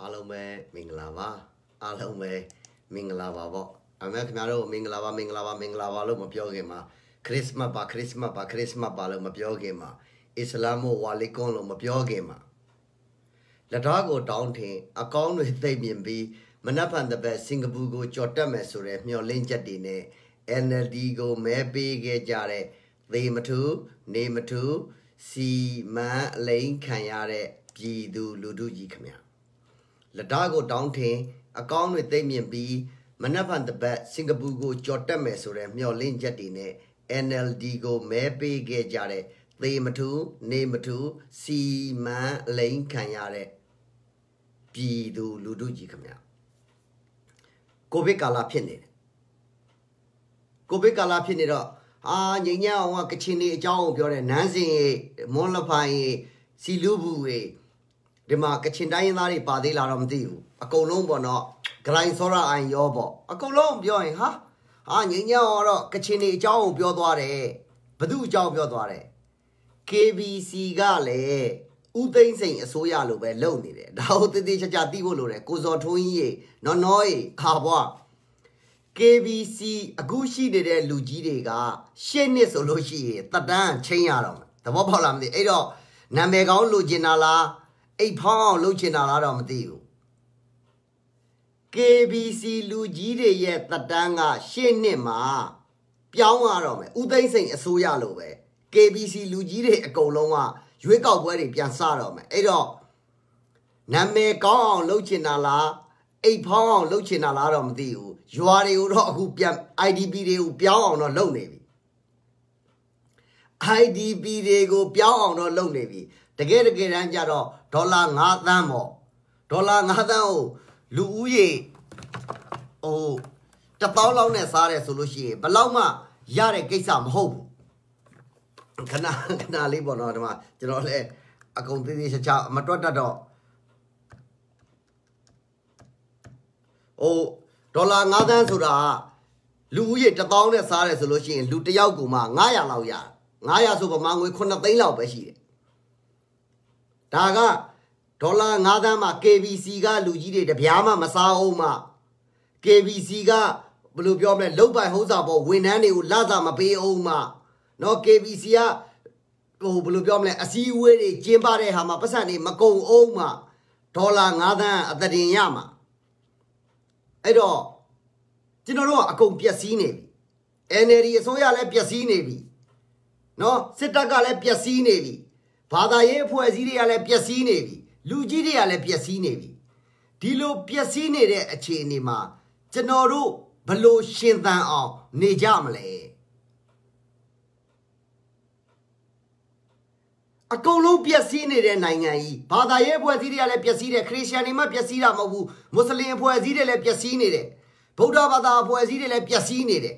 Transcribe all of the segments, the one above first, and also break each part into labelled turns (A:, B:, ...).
A: အားလုံးပဲမင်္ဂလာပါအားလုံးပဲမင်္ဂလာပါပေါ့အမေခင်ဗျားတို့မင်္ဂလာပါမင်္ဂလာပါမင်္ဂလာပါလို့မပြောခင်မှာခရစ်စမတ်ပါခရစ်စမတ်ပါခရစ်စမတ်ပါလို့မပြောခင်မှာအစ္စလာမ်ဝါလီကွန်လို့မပြောခင်မှာလက်ထားကိုတောင်းထင်အကောင်းတွေသိပ်မြင်ပြီးမနက်ဖြန်တပတ်စင်ကာပူကိုကြော်တက်မယ်ဆိုတဲ့မျှော်လင့်ချက်တွေနဲ့ NLD ကိုမဲပေးခဲ့ကြတဲ့သေမထူနေမထူစီမံအလိန်ခံရတဲ့ပြည်သူ လူထုကြီးခမညာလက်ဒါကိုတောင်းထင်အကောင်းတွေသိမ့်မြင်ပြီးမနက်ဖြန်တပတ်စင်ကာပူကိုကြော်တက်မယ်ဆိုတဲ့မျှော်လင့်ချက်တွေနဲ့ NLD ကိုမဲပေးခဲ့ကြတဲ့သေမထူနေမထူစီမံလိန်ခံရတဲ့ပြည်သူလူထုကြီးခမညာကိုဗစ်ကာလဖြစ်နေတယ်ကိုဗစ်ကာလဖြစ်နေတော့အာငိမ့်ညောင်ကကချင်နေအကြောင်းကိုပြောတယ်နန်းစင်ရေမွန်လဖိုင်ရေစီလူဘူးရေဒီမှာကချင်တိုင်းရင်းသားတွေပါသေးလားတော့မသိဘူးအကုန်လုံးပေါ့နော်ဂရိုင်းစောရအိုင်ရောပေါ့အကုန်လုံးပြောရင်ဟာဟာငင်းညောင်းတော့ကချင်တွေအကြောင်းကိုပြောသွားတယ်ဘသူအကြောင်းပြောသွားတယ် KBC ကလည်းဥသိမ့်စိန်အစိုးရလိုပဲလုပ်နေတယ်ဒါကိုတည်တည်ချာချာသိဖို့လိုတယ်ကိုစော်ထွန်းကြီးရေနော်နော်ရေခါဘွား KBC အခုရှိနေတဲ့လူကြီးတွေကရှစ်နှစ်ဆိုလို့ရှိရင်တတန်းချင်းရတော့မယ်သဘောပေါက်လားမသိအဲ့တော့နာမည်ကောင်းလူကျင်တာလားအိတ်ဖောင်းအောင်လှုပ်ချင်တာလားတော့မသိဘူး KBC လူကြီးတွေရဲ့တက်တန်းကရှေ့နှစ်မှာ ပြောင်းရတော့မယ်ဦးသိန်းစိန်အစိုးရလိုပဲ KBC လူကြီးတွေအကုန်လုံးကရွေးကောက်ပွဲတွေပြန်စတော့မယ်အဲ့တော့နာမည်ကောင်းအောင်လှုပ်ချင်တာလားအိတ်ဖောင်းအောင်လှုပ်ချင်တာလားတော့မသိဘူးရွာတွေကိုတော့အခုပြန် IDP တွေကိုပြောင်းအောင်တော့လုပ်နေပြီ IDP တွေကိုပြောင်းအောင်တော့လုပ်နေပြီတကယ်တကယ်တမ်းကျတော့ဒေါ်လာ5သန်းပေါ့ဒေါ်လာ5သန်းကိုလူဦးရေဟိုတစ်ပေါင်းလောက်နဲ့စားတယ်ဆိုလို့ရှိရင်ဘလောက်မှရတဲ့ကိစ္စမဟုတ်ဘူးခဏခဏလေးပေါ့နော်ဒီမှာကျွန်တော်လည်းအကုန်သေးသေးချာချာမတွက်တတ်တော့ဟိုဒေါ်လာ5သန်းဆိုတာလူဦးရေ1000နဲ့စားတယ်ဆိုလို့ရှိရင်လူတစ်ယောက်ကိုမှ900လောက်ရ900ဆိုပမာငွေ9သိန်းလောက်ပဲရှိတယ်ဒါကဒေါ်လာ9သန်းမှ KBC ကလူကြီးတွေတပြားမှမစားအောင်မှ KBC ကဘယ်လိုပြောမလဲလုတ်ပိုင်ဟုတ်စာပေါ်ဝန်ထမ်းတွေကိုလစာမပေးအောင်မှနော် KBC ကဟိုဘယ်လိုပြောမလဲအစည်းအဝေးတွေကျင်းပတဲ့ဟာမှာပတ်စံတွေမကုန်အောင်မှဒေါ်လာ9သန်းအတည်ရမှာအဲ့တော့ကျွန်တော်တို့ကအကုန်ပျက်စီးနေပြီ NLD အစိုးရလည်းပျက်စီးနေပြီနော်စစ်တပ်ကလည်းပျက်စီးနေပြီဘာသာရေးအဖွဲ့အစည်းတွေကလည်းပျက်စီးနေပြီလူကြီးတွေကလည်းပျက်စီးနေပြီဒီလိုပျက်စီးနေတဲ့အခြေအနေမှာကျွန်တော်တို့ဘလို့ရှင်သန်အောင်နေကြမလဲအကုန်လုံးပျက်စီးနေတဲ့နိုင်ငံကြီးဘာသာရေးအဖွဲ့အစည်းတွေကလည်းပျက်စီးတယ်ခရစ်ယာန်တွေမှပျက်စီးတာမဟုတ်ဘူးမွတ်စလင်အဖွဲ့အစည်းတွေလည်းပျက်စီးနေတယ်ဗုဒ္ဓဘာသာအဖွဲ့အစည်းတွေလည်းပျက်စီးနေတယ်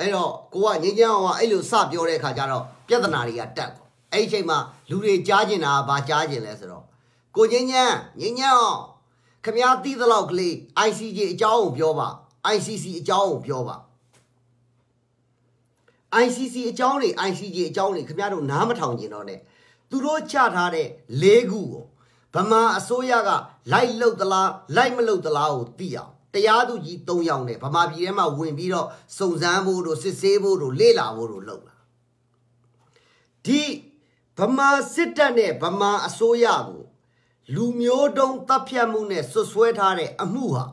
A: အဲ့တော့ကိုကငင်းချမ်းအောင်ကအဲ့လိုစပြောတဲ့အခါကျတော့ပြဿနာတွေကတက်ကုန်အဲ့ဒီချိန်မှာလူတွေကြားကျင်တာကဘာကြားကျင်လဲဆိုတော့ကိုငင်းချမ်းငင်းချမ်းအောင်ခမည်းတီးသလောက်ကလေး ICJ အကြောင်းကိုပြောပါ ICC အကြောင်းကိုပြောပါ ICC အကြောင်းတွေ ICJ အကြောင်းတွေခင်ဗျားတို့နားမထောင်ကျင်တော့နဲ့သူတို့ချထားတဲ့၄ခုကိုဗမာအစိုးရက လိုက်လှုပ်သလားလိုက်မလှုပ်သလားကိုသိအောင်တရားသူကြီး၃ယောက်နဲ့ဗမာပြည်ထဲမှာဝင်ပြီးတော့စုံစမ်းဖို့တို့စစ်ဆေးဖို့တို့လေ့လာဖို့တို့လုပ်လာဒီဗမာစစ်တပ်နဲ့ဗမာအစိုးရကို လူမျိုးတုံးတပ်ဖြတ်မှုနဲ့ဆွဆွဲထားတဲ့အမှုဟာ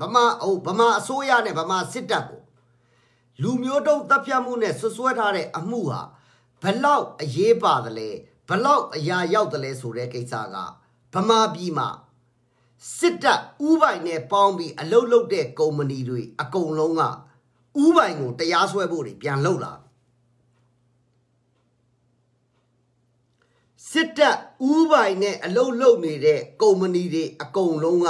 A: ဗမာအုပ်ဗမာ အစိုးရနဲ့ဗမာစစ်တပ်ကို လူမျိုးတုံးတပ်ဖြတ်မှုနဲ့ဆွဆွဲထားတဲ့အမှုဟာဘလောက်အရေးပါသလဲဘလောက်အရာရောက်သလဲဆိုတဲ့ကိစ္စကဗမာပြည်မှာစစ်တပ်ဥပိုင်နဲ့ပေါင်းပြီးအလုတ်လုတ်တဲ့ကုမ္ပဏီတွေအကုန်လုံးကဥပိုင်ကိုတရားစွဲဖို့တွေပြန်လုတ်လာစစ်တပ်ဥပိုင်နဲ့အလုတ်လုတ်နေတဲ့ကုမ္ပဏီတွေအကုန်လုံးက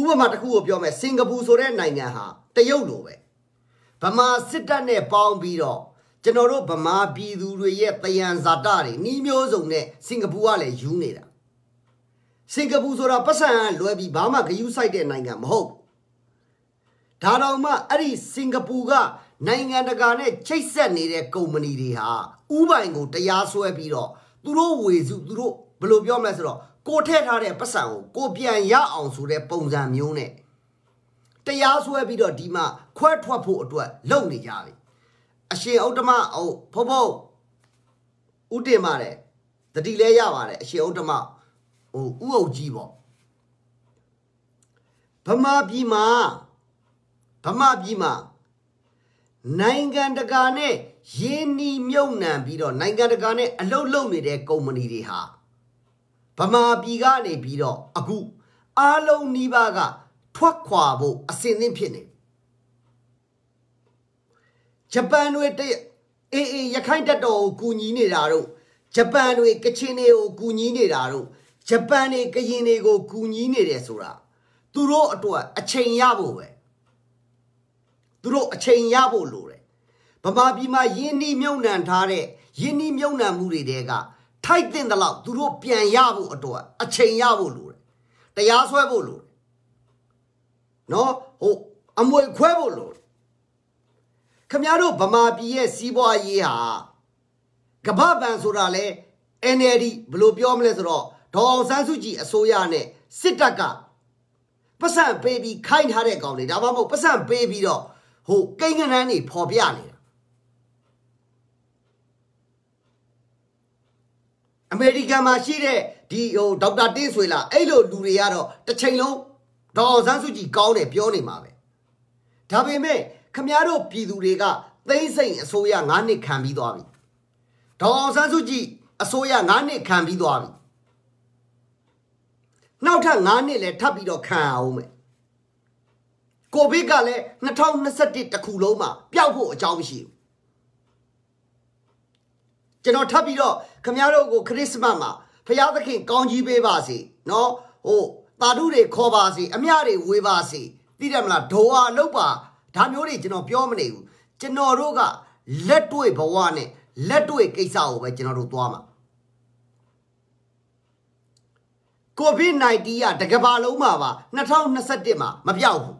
A: ဥပမာတစ်ခုကိုပြောမယ်စင်ကာပူဆိုတဲ့နိုင်ငံဟာတရုတ်လိုပဲဗမာစစ်တပ်နဲ့ပေါင်းပြီးတော့ကျွန်တော်တို့ဗမာပြည်သူတွေရဲ့တယံဇာတတွေနှီးမျိုးစုံနဲ့စင်ကာပူကလည်းယူနေတာစင်ကာပူဆိုတာပတ်စံလွယ်ပြီးဘာမှဂယုစိုက်တဲ့နိုင်ငံမဟုတ်ဒါတော့မှအဲ့ဒီစင်ကာပူကနိုင်ငံတကာနဲ့ချိတ်ဆက်နေတဲ့ကုမ္ပဏီတွေဟာဥပိုင်ကိုတရားစွဲပြီးတော့သူတို့ဝေစုသူတို့ဘယ်လိုပြောမလဲဆိုတော့ကိုထည့်ထားတဲ့ပတ်စံကိုကိုပြန်ရအောင်ဆိုတဲ့ပုံစံမျိုးနဲ့တရားစွဲပြီးတော့ဒီမှာခွဲထွက်ဖို့အတွက်လုပ်နေကြပြီအရှင်ဥတ္တမဟုတ်ဖဖို့ဥတင်ပါတယ်တတိလဲရပါတယ်အရှင်ဥတ္တမဟိုဥဟုတ်ကြီးပေါ့ဗမာပြည်မှာဗမာပြည်မှာနိုင်ငံတကာနဲ့ရင်းနှီးမြုပ်နှံပြီးတော့နိုင်ငံတကာနဲ့အလုပ်လုပ်နေတဲ့ကုမ္ပဏီတွေဟာဗမာပြည်ကနေပြီးတော့အခုအားလုံးနှီးပါးကထွက်ခွာဖို့အစဉ်သင့်ဖြစ်နေဂျပန်တွေတဲ့အေးအေးရခိုင်တပ်တော်ကိုကူညီနေတာတို့ဂျပန်တွေကချင်တွေကိုကူညီနေတာတို့ဂျပန်တွေကရင်တွေကိုကူညီနေတယ်ဆိုတာသူတို့အတွက်အချိန်ရဖို့ပဲသူတို့အချိန်ရဖို့လိုတယ်ဗမာပြည်မှာယင်းနှီးမြုံနှံထားတဲ့ယင်းနှီးမြုံနှံမှုတွေတဲကထိုက်တဲ့လောက်သူတို့ပြန်ရဖို့အတွက်အချိန်ရဖို့လိုတယ်တရားစွဲဖို့လိုတယ်နော်ဟိုအမွေခွဲဖို့လိုတယ်ခမရတို့ဗမာပြည်ရဲ့စီးပွားရေးဟာကမ္ဘာပန်ဆိုတာလဲ NLD ဘယ်လိုပြောမလဲဆိုတော့ဒေါ်အောင်ဆန်းစုကြည်အစိုးရနဲ့စစ်တပ်ကပတ်စံပေးပြီးခိုင်းထားတဲ့ကောင်တွေဒါမှမဟုတ်ပတ်စံပေးပြီးတော့ဟိုကိန်းကနန်းတွေပေါ်ပြနေတာအမေရိကန်မှာရှိတဲ့ဒီဟိုဒေါက်တာတင်းဆွေလာအဲ့လိုလူတွေကတော့တစ်ချိန်လုံးဒေါ်အောင်ဆန်းစုကြည်ကောင်းတယ်ပြောနေမှာပဲဒါပေမဲ့ခမည်းတော်ပြည်သူတွေကသိမ့်စိန်အစိုးရ၅နှစ်ခံပြီးသွားပြီဒေါ်အောင်ဆန်းစုကြည်အစိုးရ၅နှစ်ခံပြီးသွားပြီနောက်ထပ်9နှစ်လည်းထပ်ပြီးတော့ခံအောင်မယ်ကိုဗစ်ကလည်း2021တခုလုံးမှာပျောက်ဖို့အကြောင်းမရှိဘူးကျွန်တော်ထပ်ပြီးတော့ခမရတို့ကိုခရစ်စမတ်မှာဖျားသခင်ကောင်းကြီးပေးပါစေနော်ဟိုတာဓုတွေခေါ်ပါစေအမြတွေဝေပါစေသိတယ်မလားဒေါ်ဟာလောက်ပါဒါမျိုးတွေကျွန်တော်ပြောမနေဘူးကျွန်တော်တို့ကလက်တွေ့ဘဝနဲ့လက်တွေ့ကိစ္စကိုပဲကျွန်တော်တို့သွားမှာ COVID-19 ကတကဘာလုံးမှာပါ2021မှာမပြောက်ဘူး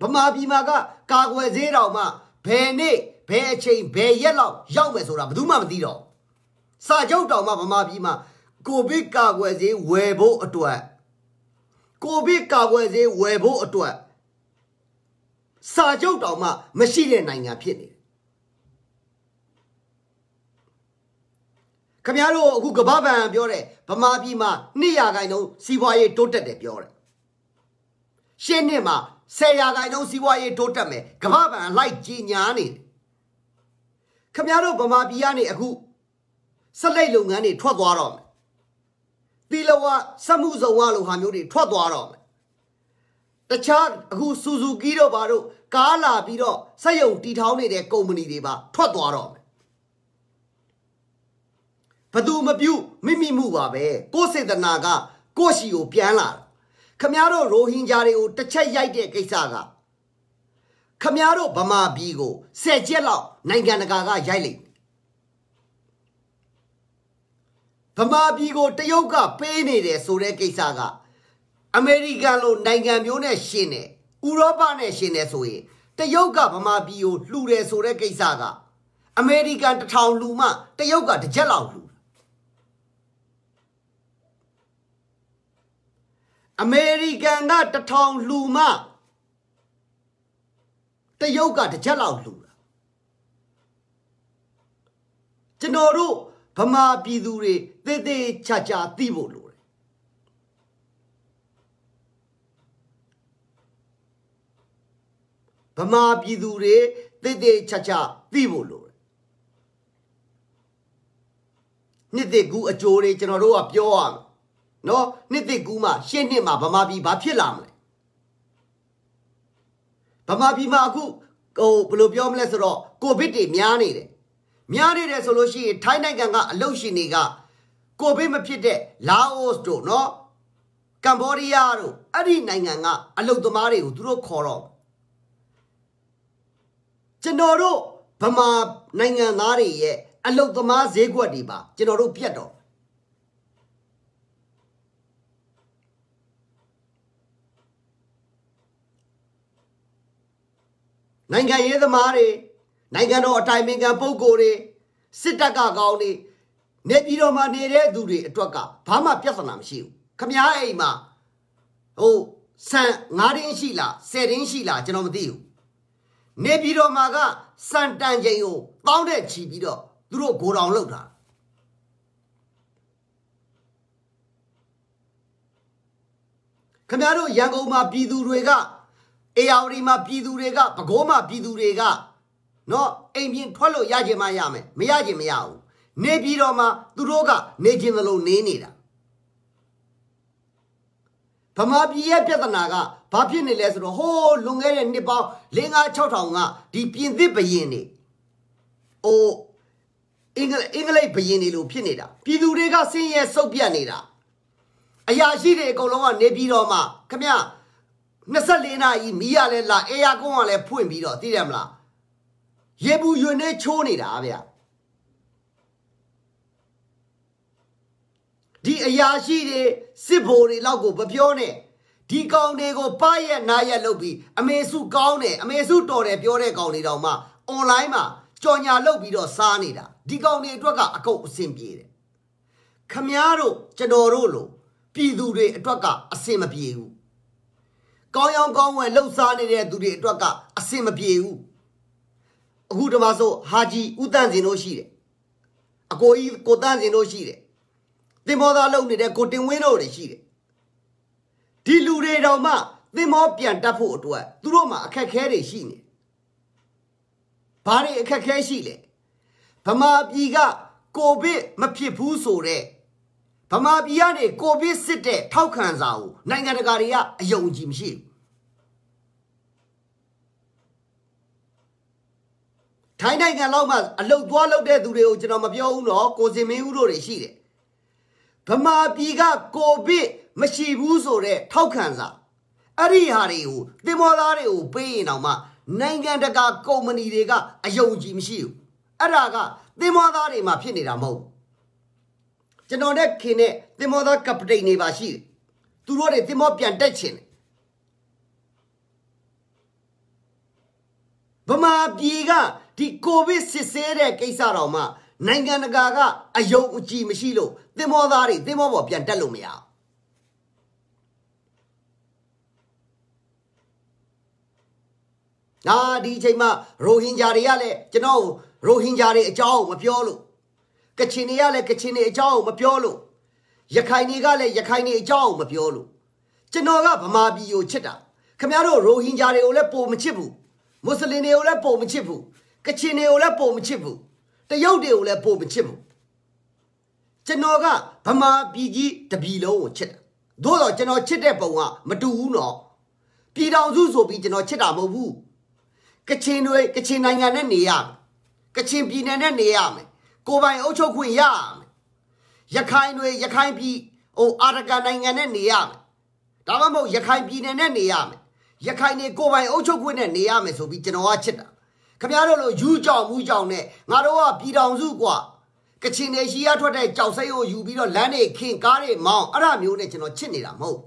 A: ဗမာပြည်မှာကကာကွယ်ဆေးတောင်မှဘယ်နေ့ဘယ်အချိန်ဘယ်ရက်လောက်ရောက်မယ်ဆိုတာဘယ်သူမှမသိတော့စာချုပ်တောင်မှဗမာပြည်မှာကိုဗစ်ကာကွယ်ဆေးဝယ်ဖို့အတွက်ကိုဗစ်ကာကွယ်ဆေးဝယ်ဖို့အတွက်စာချုပ်တောင်မှမရှိတဲ့နိုင်ငံဖြစ်နေတယ်ခမရတို့အခုကမ္ဘာဗန်ပြောတယ်ဗမာပြည်မှာ2ရာခိုင်နှုန်းစီးပွားရေးတိုးတက်တယ်ပြောတယ်ရှင်းနှစ်မှာ10ရာခိုင်နှုန်းစီးပွားရေးတိုးတက်မယ်ကမ္ဘာဗန်လိုက်ကြီးညာနေခမရတို့ဗမာပြည်ကနေအခုစလိတ်လုပ်ငန်းတွေထွက်သွားတော့မယ်တီလဝစက်မှုဇုံဝလိုဟာမျိုးတွေထွက်သွားတော့မယ်တခြားအခုဆူဇူကီတို့ဘာတို့ကားလာပြီးတော့စက်ရုံတီထောင်နေတဲ့ကုမ္ပဏီတွေပါထွက်သွားတော့မယ်ဘသူမပြုတ်မိမိမှုပါပဲကိုစေတနာကကိုရှိကို ပြန်လာ ခမရတို့ရိုဟင်ဂျာတွေကိုတစ်ချက်ရိုက်တဲ့ကိစ္စကခမရတို့ဗမာပြည်ကိုဆယ်ချက်လောက် နိုင်ငံတကာကရိုက်လိမ့်ဗမာပြည်ကိုတရုတ်ကပေးနေတယ်ဆိုတဲ့ကိစ္စကအမေရိကန်လိုနိုင်ငံမျိုးနဲ့ရှင်တယ်ဥရောပနဲ့ရှင်တယ်ဆိုရင်တရုတ်ကဗမာပြည်ကိုလှူတယ်ဆိုတဲ့ကိစ္စကအမေရိကန်တထောင်လူမှတရုတ်ကတစ်ချက်လောက်လှူအမေရိကန်ကတထောင်လှူမှတရုတ်ကတစ်ချက်လောက်လှူတာကျွန်တော်တို့ဗမာပြည်သူတွေသေသေးချာချာသိဖို့လိုတယ်ဗမာပြည်သူတွေသေသေးချာချာသိဖို့လိုတယ်နှစ်သက်ကူအကျိုးတွေကျွန်တော်တို့ကပြောရမယ်နော်နှစ်သိကူးမှရှင်းနှစ်မှဗမာပြည်ဘာဖြစ်လာမလဲဗမာပြည်မှာအခုဟိုဘယ်လိုပြောမလဲဆိုတော့ကိုဗစ်တွေများနေတယ်များနေတယ်ဆိုလို့ရှိရင်ထိုင်းနိုင်ငံကအလုပ်ရှင်တွေကကိုဗစ်မဖြစ်တဲ့လာအိုတို့နော်ကမ္ဘောဒီးယားတို့အဲ့ဒီနိုင်ငံကအလုပ်သမားတွေကိုသူတို့ခေါ်တော့ကျွန်တော်တို့ဗမာနိုင်ငံသားတွေရဲ့အလုပ်သမားဈေးကွက်တွေပါ ကျွန်တော်တို့ပြတ်တော့နိုင်ငံရေးသမားတွေနိုင်ငံတော်အတိုင်ပင်ခံပုဂ္ဂိုလ်တွေစစ်တပ်ကကောင်းတွေနေပြည်တော်မှာနေတဲ့သူတွေအတွက်ကဘာမှပြဿနာမရှိဘူးခမားအိမ်မှာဟိုဆန်9တင်းရှိလား10တင်းရှိလားကျွန်တော်မသိဘူးနေပြည်တော်မှာကစံတန်ချိန်ကိုတောင်းတဲ့ချီပြီးတော့သူတို့ဂိုတောင်လောက်တာခမားတို့ရန်ကုန်မှာပြည်သူတွေကအေယာဝတီမှာပြည်သူတွေကပဲခူးမှာပြည်သူတွေကနော်အိမ်ပြင်ထွက်လို့ရခြင်းမရမယ်မရခြင်းမရဘူးနေပြည်တော်မှာ သူတို့ကနေခြင်းသလိုနေနေတာဗမာပြည်ရဲ့ပြဿနာကဘာဖြစ်နေလဲဆိုတော့ဟိုးလွန်ခဲ့တဲ့နှစ်ပေါင်း5 6000ကဒီပြင်သစ်ဘရင်နေအိုအင်္ဂလိပ်အင်္ဂလိပ်ဘရင်နေလို့ဖြစ်နေတာပြည်သူတွေကဆင်းရဲဆုတ်ပြတ်နေတာအရာရှိတွေအကုန်လုံးကနေပြည်တော်မှာခမ24နာရီမီးရလဲလာအေယာကွန်းကလည်းဖွင့်ပြီးတော့သိတယ်မလားရေဘူးရွနေချိုးနေတာဗျဒီအရာရှိတွေစစ်ဘိုလ်တွေလောက်ကိုမပြောနဲ့ဒီကောင်တွေကိုပရက်နာရက်လုပ်ပြီးအမေစုကောင်းတယ်အမေစုတော်တယ်ပြောတဲ့ကောင်တွေတောင်မှအွန်လိုင်းမှာကြော်ညာလုပ်ပြီးတော့စားနေတာဒီကောင်တွေအတွက်ကအကုန်အဆင်ပြေတယ်ခမားတို့ကျွန်တော်တို့လိုပြည်သူတွေအတွက်ကအဆင်မပြေဘူးကောင်းရောင်းကောင်းဝယ်လှုပ်ရှားနေတဲ့သူတွေအတွက်ကအဆင်မပြေဘူးအခုဒီမှာဆိုဟာဂျီဥတန့်စင်တို့ရှိတယ်အကိုကြီးကိုတန့်စင်တို့ရှိတယ်တင်မောသားလုံနေတဲ့ကိုတင်ဝင်းတို့တွေရှိတယ်ဒီလူတွေတော့မှသင်မောပြန်တက်ဖို့အတွက်သူတို့မှာအခက်ခဲတွေရှိနေဘာတွေအခက်ခဲရှိလဲဗမာပြည်ကကိုဗစ်မဖြစ်ဘူးဆိုတဲ့ဗမာပြည်ကနေကိုဗစ်စစ်တဲ့ထောက်ခံစာကိုနိုင်ငံတကာတွေကအယုံကြည်မရှိဘူးထိုင်းနိုင်ငံလောက်မှအလုတ်သွားလုတ်တဲ့သူတွေကိုကျွန်တော်မပြောဘူးနော်ကိုစင်မင်းဦးတို့တွေရှိတယ်ဗမာပြည်ကကိုဗစ်မရှိဘူးဆိုတဲ့ထောက်ခံစာအဲ့ဒီဟာတွေကိုတင်မောသားတွေကိုပေးရင်တော့မှ နိုင်ငံတကာကုမ္ပဏီတွေကအယုံကြည်မရှိဘူးအဲ့ဒါကတင်မောသားတွေမှာဖြစ်နေတာမဟုတ်ဘူးကျွန်တော်နဲ့ခင်နဲ့တင်မောသားကပတိန်နေပါရှိတယ်သူတို့တွေတင်မောပြန်တက်ချင်တယ်ဗမာပြည်ကဒီကိုဗစ်စစ်ဆေးတဲ့ကိစ္စတော်မှာနိုင်ငံတကာကအယုံအကြည်မရှိလို့တင်မောသားတွေတင်မောပေါ်ပြန်တက်လို့မရဘူး။ဒါဒီအချိန်မှာရိုဟင်ဂျာတွေကလည်းကျွန်တော်ရိုဟင်ဂျာတွေအကြောင်းမပြောလို့ကချင်တွေကလည်းကချင်တွေအကြောင်းကိုမပြောလို့ရခိုင်တွေကလည်းရခိုင်တွေအကြောင်းကိုမပြောလို့ကျွန်တော်ကဗမာပြည်ကိုချစ်တာခင်ဗျားတို့ရိုဟင်ဂျာတွေကိုလည်းပုံမချစ်ဘူးမွတ်စလင်တွေကိုလည်းပုံမချစ်ဘူးကချင်တွေကိုလည်းပုံမချစ်ဘူးတရုတ်တွေကိုလည်းပုံမချစ်ဘူးကျွန်တော်ကဗမာပြည်ကြီးတပြည်လုံးကိုချစ်တာသို့တော့ကျွန်တော်ချစ်တဲ့ပုံကမတူဘူးနော်ပြည်တော်စုဆိုပြီးကျွန်တော်ချစ်တာမဟုတ်ဘူးကချင်တွေကချင်နိုင်ငံနဲ့နေရမယ်ကချင်ပြည်နယ်နဲ့နေရမယ်ကိုပိုင်အုပ်ချုပ်ခွင့်ရမယ်ရခိုင်တွေရခိုင်ပြည်ဟိုအာရကန်နိုင်ငံနဲ့နေရမယ်ဒါမှမဟုတ်ရခိုင်ပြည်နယ်နဲ့နေရမယ်ရခိုင်တွေကိုပိုင်အုပ်ချုပ်ခွင့်နဲ့နေရမယ်ဆိုပြီးကျွန်တော်ကချစ်တာခင်ဗျားတို့လိုယူကြောင်မူကြောင်နဲ့ငါတို့ကပြည်တော်စုกว่าကချင်နယ်ရှိရထွက်တဲ့ကြောက်စိတ်ကိုယူပြီးတော့လမ်းတွေခင်ကားတွေမောင်းအဲ့ဒါမျိုးနဲ့ကျွန်တော်ချစ်နေတာမဟုတ်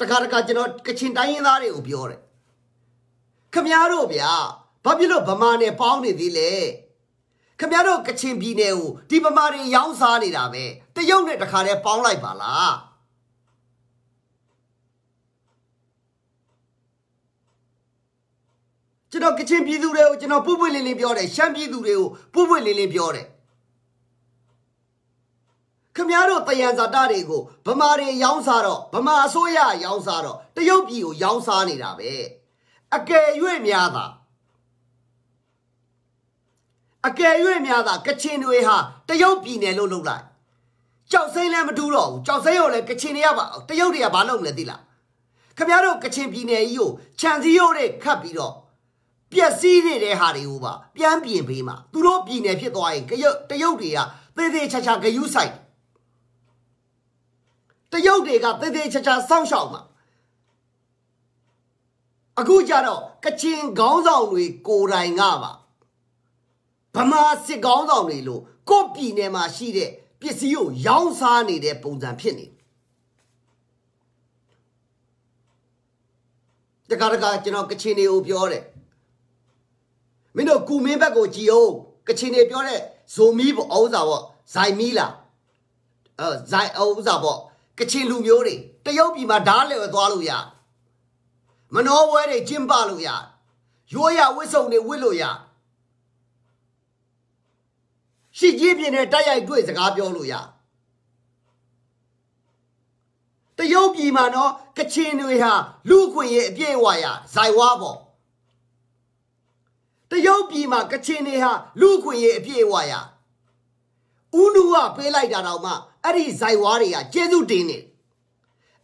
A: တခါတခါကျွန်တော်ကချင်တိုင်းရင်းသားတွေကိုပြောတယ်ခင်ဗျားတို့ဗျာဘာဖြစ်လို့ဗမာနဲ့ပေါင်းနေသေးလဲခင်ဗျားတို့ကချင်ပြည်နယ်ကိုဒီဗမာတွေရောင်းစားနေတာပဲတရုတ်နဲ့တခါတည်းပေါင်းလိုက်ပါလားကျွန်တော်ကချင်ပြည်သူတွေကိုကျွန်တော်ပွပွလင်းလင်းပြောတယ်ရှမ်းပြည်သူတွေကိုပွပွလင်းလင်းပြောတယ်ခမည်းတော်တယံဇာတတွေကိုဗမာတွေရောင်းစားတော့ဗမာအစိုးရရောင်းစားတော့တရုတ်ပြည်ကိုရောင်းစားနေတာပဲအကယ်၍များတာအကယ်၍များသာကချင်တွေဟာတရုတ်ပြည်နယ်လို့လုပ်လိုက်ကြောက်စိမ့်လည်းမတူတော့ဘူးကြောက်စိမ့်ရောလည်းကချင်တွေကပါတရုတ်တွေကဘာလုပ်မလဲသိလားခင်ဗျားတို့ကချင်ပြည်နယ်ကြီးကိုခြံစည်းရိုးတွေခတ်ပြီးတော့ပျက်စီးနေတဲ့ဟာတွေကိုပါပြန်ပြင်ပေးမှာသူတို့ပြည်နယ်ဖြစ်သွားရင်ကရုတ်တရုတ်တွေကသေသေးချာချာဂယုဆိုင်တရုတ်တွေကသေသေးချာချာစောင့်ရှောက်မှာအခုကြတော့ကချင်ခေါင်းဆောင်တွေကိုယ်တိုင်ကပါဗမာစစ်ကောင်းဆောင်တွေလို့ကို့ပြည်နယ်မှာရှိတဲ့ပစ္စည်းကိုရောင်းစားနေတဲ့ပုံစံဖြစ်နေတခါတခါကျွန်တော်ကချင်တွေကိုပြောတယ်မင်းတို့ကုမင်းဘက်ကိုကြည်အောင်ကချင်တွေပြောတဲ့ဇုံမီပေါ့ဥစားပေါ့ဇိုင်မီလားအဲဇိုင်ဥစားပေါ့ကချင်လူမျိုးတွေတရုတ်ပြည်မှာဓာတ်လျော်သွားလို့ရမနှောပွဲတွေကျင်းပလို့ရရိုးရဝစ်စုံတွေဝစ်လို့ရရှစ်ကြီးပြင်းနဲ့တိုက်ရိုက်တွေ့စကားပြောလို့ရတရုတ်ပြည်မှာနော်ကချင်တွေဟာလူခွင့်ရဲ့အပြည့်အဝရဇိုင်ဝါပေါ့တရုတ်ပြည်မှာကချင်တွေဟာလူခွင့်ရဲ့အပြည့်အဝရဥနုကပေးလိုက်တာတော့မှအဲ့ဒီဇိုင်ဝါတွေကကျေစုတင်နေ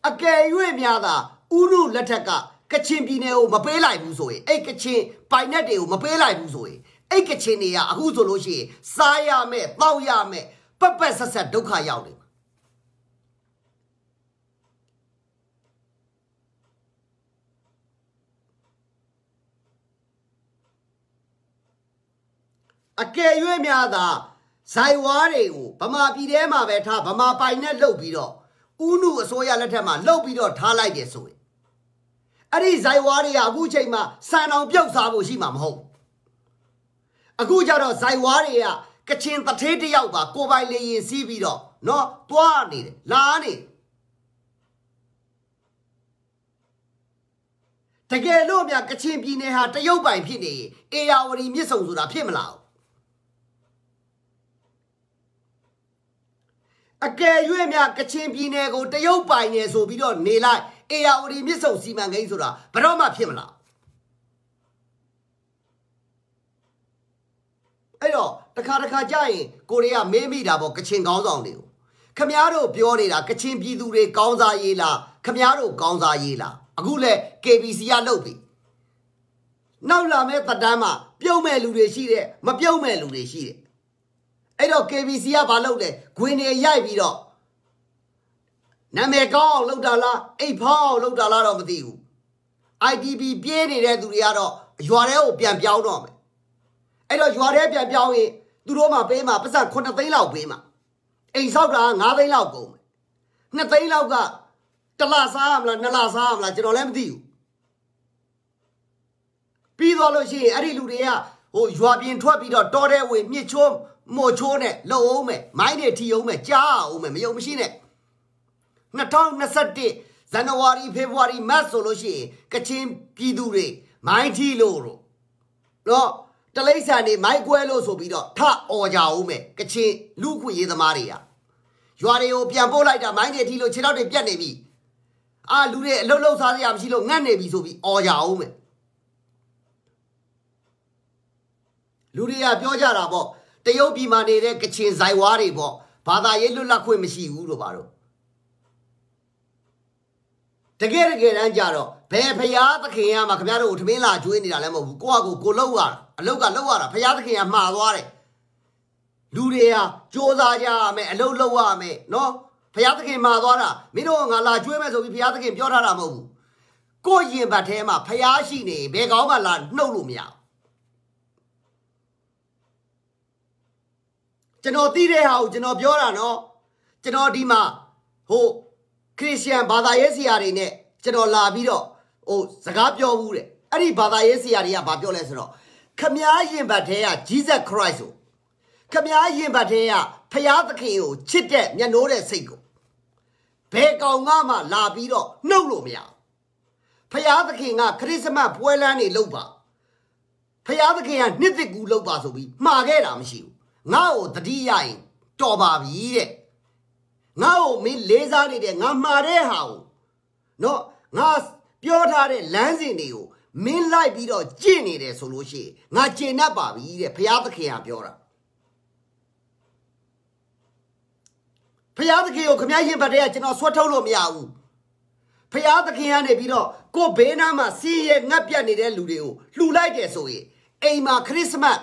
A: အကယ်၍များသာဥနုလက်ထက်ကကချင်ပြည်နယ်ကိုမပေးလိုက်ဘူးဆိုရင်အဲ့ကချင်ပိုင်နက်တွေကိုမပေးလိုက်ဘူးဆိုရင်အဲ့ကချင်တွေကအခုဆိုလို့ရှိရင်စားရမယ်တောက်ရမယ်ပပဆက်ဆက်ဒုက္ခရောက်နေအကယ်၍များသာဇိုင်ဝါတွေကိုဗမာပြည်ထဲမှာပဲထားဗမာပိုင်နဲ့လှုပ်ပြီးတော့ဥနုအစိုးရလက်ထက်မှာလှုပ်ပြီးတော့ထားလိုက်တယ်ဆိုရင်အဲ့ဒီဇိုင်ဝါတွေကအခုချိန်မှာစံတော်ပြုတ်စားဖို့ရှိမှာမဟုတ်အခုကြတော့ဇိုက်ဝါတွေကကချင်တထေးတယောက်ပါကိုပိုင်လေရင်စီးပြီးတော့နော်တွားနေတယ်လာနေတကယ်လို့မြကချင်ပြည်နယ်ဟာတရုတ်ပိုင်ဖြစ်နေရင်အေယာဝတီမြစ်ဆုံဆိုတာဖြစ်မလားအကယ်၍မြကချင်ပြည်နယ်ကိုတရုတ်ပိုင်ရယ်ဆိုပြီးတော့နေလိုက်အေယာဝတီမြစ်ဆုံစီမံကိန်းဆိုတာဘယ်တော့မှဖြစ်မလားအဲ့တော့တခါတခါကြရင်ကိုရီးယားမေးမိတာပေါ့ကချင်ကောင်းဆောင်တွေကိုခမားတို့ပြောနေတာကချင်ပြည်သူတွေကောင်းစားရေးလားခမားတို့ကောင်းစားရေးလားအခုလဲ KBC ကလုပ်ပြီနောက်လာမဲ့သက်တမ်းမှာ ပြုံးမဲ့လူတွေရှိတယ်မပြုံးမဲ့လူတွေရှိတယ်အဲ့တော့ KBC ကဘာလုပ်လဲဂွင်တွေရိုက်ပြီးတော့နာမည်ကောင်းအောင်လုပ်တာလားအိတ်ဖောင်းအောင်လုပ်တာလားတော့မသိဘူး IDB ပြေးနေတဲ့သူတွေကတော့ရွာထဲကိုပြန်ပြောင်းတော့မယ်အဲ့တော့ရွာထဲပြန်ပြောင်းရင်သူတို့မှပေးမှာပတ်စံ9သိန်းလောက်ပေးမှာအိမ်ဆောက်တာ9သိန်းလောက်ကုန်မယ်2သိန်းလောက်ကတလစားရမလားနှစ်လစားရမလားကျွန်တော်လည်းမသိဘူးပြီးတော့လို့ရှိရင်အဲ့ဒီလူတွေကဟိုရွာပြင်ထွက်ပြီးတော့တောထဲဝင်မြစ်ချိုးမို့ချိုးနဲ့လုံအောင်မယ်မိုင်းတွေထီအောင်မယ်ကြားအောင်မယ်မယုံမရှိနဲ့2021ဇန်နဝါရီဖေဖော်ဝါရီမတ်ဆိုလို့ရှိရင်ကချင်းပြည်သူတွေမိုင်းထီလို့တော့တလိမ့်ဆန်နေမိုက်ကွဲလို့ဆိုပြီးတော့ထအော်ကြအောင်မယ်ကချင်လူခွေရေးသမားတွေကရွာတွေကိုပြန်ပို့လိုက်တာမိုင်းတွေထိလို့ခြေထောက်တွေပြတ်နေပြီအာလူတွေအလုတ်လုတ်စားစရာမရှိလို့ငတ်နေပြီဆိုပြီးအော်ကြအောင်မယ်လူတွေကပြောကြတာပေါ့တရုတ်ပြည်မှာနေတဲ့ကချင်ဇိုင်ဝါတွေပေါ့ဘာသာရေးလွတ်လပ်ခွင့်မရှိဘူးလို့ပါတော့တကယ်တကယ်တမ်းကြတော့ဘယ်ဖရာသခင်ကမှခင်ဗျားတို့ကိုထမင်းလာကျွေးနေတာလည်းမဟုတ်ဘူးကိုကကိုကိုလောက်ရတာအလောက်ကလောက်ရတာဖရာသခင်ကမှာသွားတယ်လူတွေဟာစ조사ကြရမယ်အလုပ်လုပ်ရမယ်နော်ဖရာသခင်မှာသွားတာမင်းတို့ငါလာကျွေးမယ်ဆိုပြီးဖရာသခင်ပြောထားတာမဟုတ်ဘူးကိုရင်ဘတ်ထဲမှာဖရာရှိနေဘယ်ကောင်းမှလာနှုတ်လို့မရဘူးကျွန်တော်သိတဲ့ဟာကိုကျွန်တော်ပြောတာနော်ကျွန်တော်ဒီမှာဟိုခရစ်ယာန်ဘာသာရေးဆရာတွေနဲ့ကျွန်တော်လာပြီးတော့ဟိုစကားပြောဘူးတဲ့အဲ့ဒီဘာသာရေးဆရာတွေကဘာပြောလဲဆိုတော့ခမည်းရင်ဘတ်ထဲက Jesus Christ ကိုခမည်းရင်ဘတ်ထဲကဖျားသခင်ကိုချစ်တဲ့မျက်နှိုးတဲ့စိတ်ကိုဘယ်ကောင်ကမှလာပြီးတော့နှုတ်လို့မရဘူးဖျားသခင်ကခရစ်စမတ်ပွဲလမ်းတွေလုပ်ပါဖျားသခင်ကနှစ်တစ်ကူလုပ်ပါဆိုပြီးမှားခဲ့တာမရှိဘူးငါ့ကိုတတိယရင် တော်ပါပြီတဲ့ငါ့ကိုမင်းလေးစားနေတယ်ငါမှားတဲ့ဟာကိုနော်ငါပြောထားတဲ့လမ်းစဉ်တွေကိုမင်းလိုက်ပြီးတော့ကြင့်နေတယ်ဆိုလို့ရှိရင်ငါကျင့်တတ်ပါပြီတဲ့ဘုရားသခင်ကပြောတာဘုရားသခင်ကိုခမည်းရင်ဘတ်တဲ့ကကျွန်တော်ဆွတ်ထုတ်လို့မရဘူးဖျားသခင်ကနေပြီးတော့ကိုဘေးနားမှာစီးရဲငတ်ပြတ်နေတဲ့လူတွေကိုလှူလိုက်တယ်ဆိုရင်အိမ်မှာခရစ်စမတ်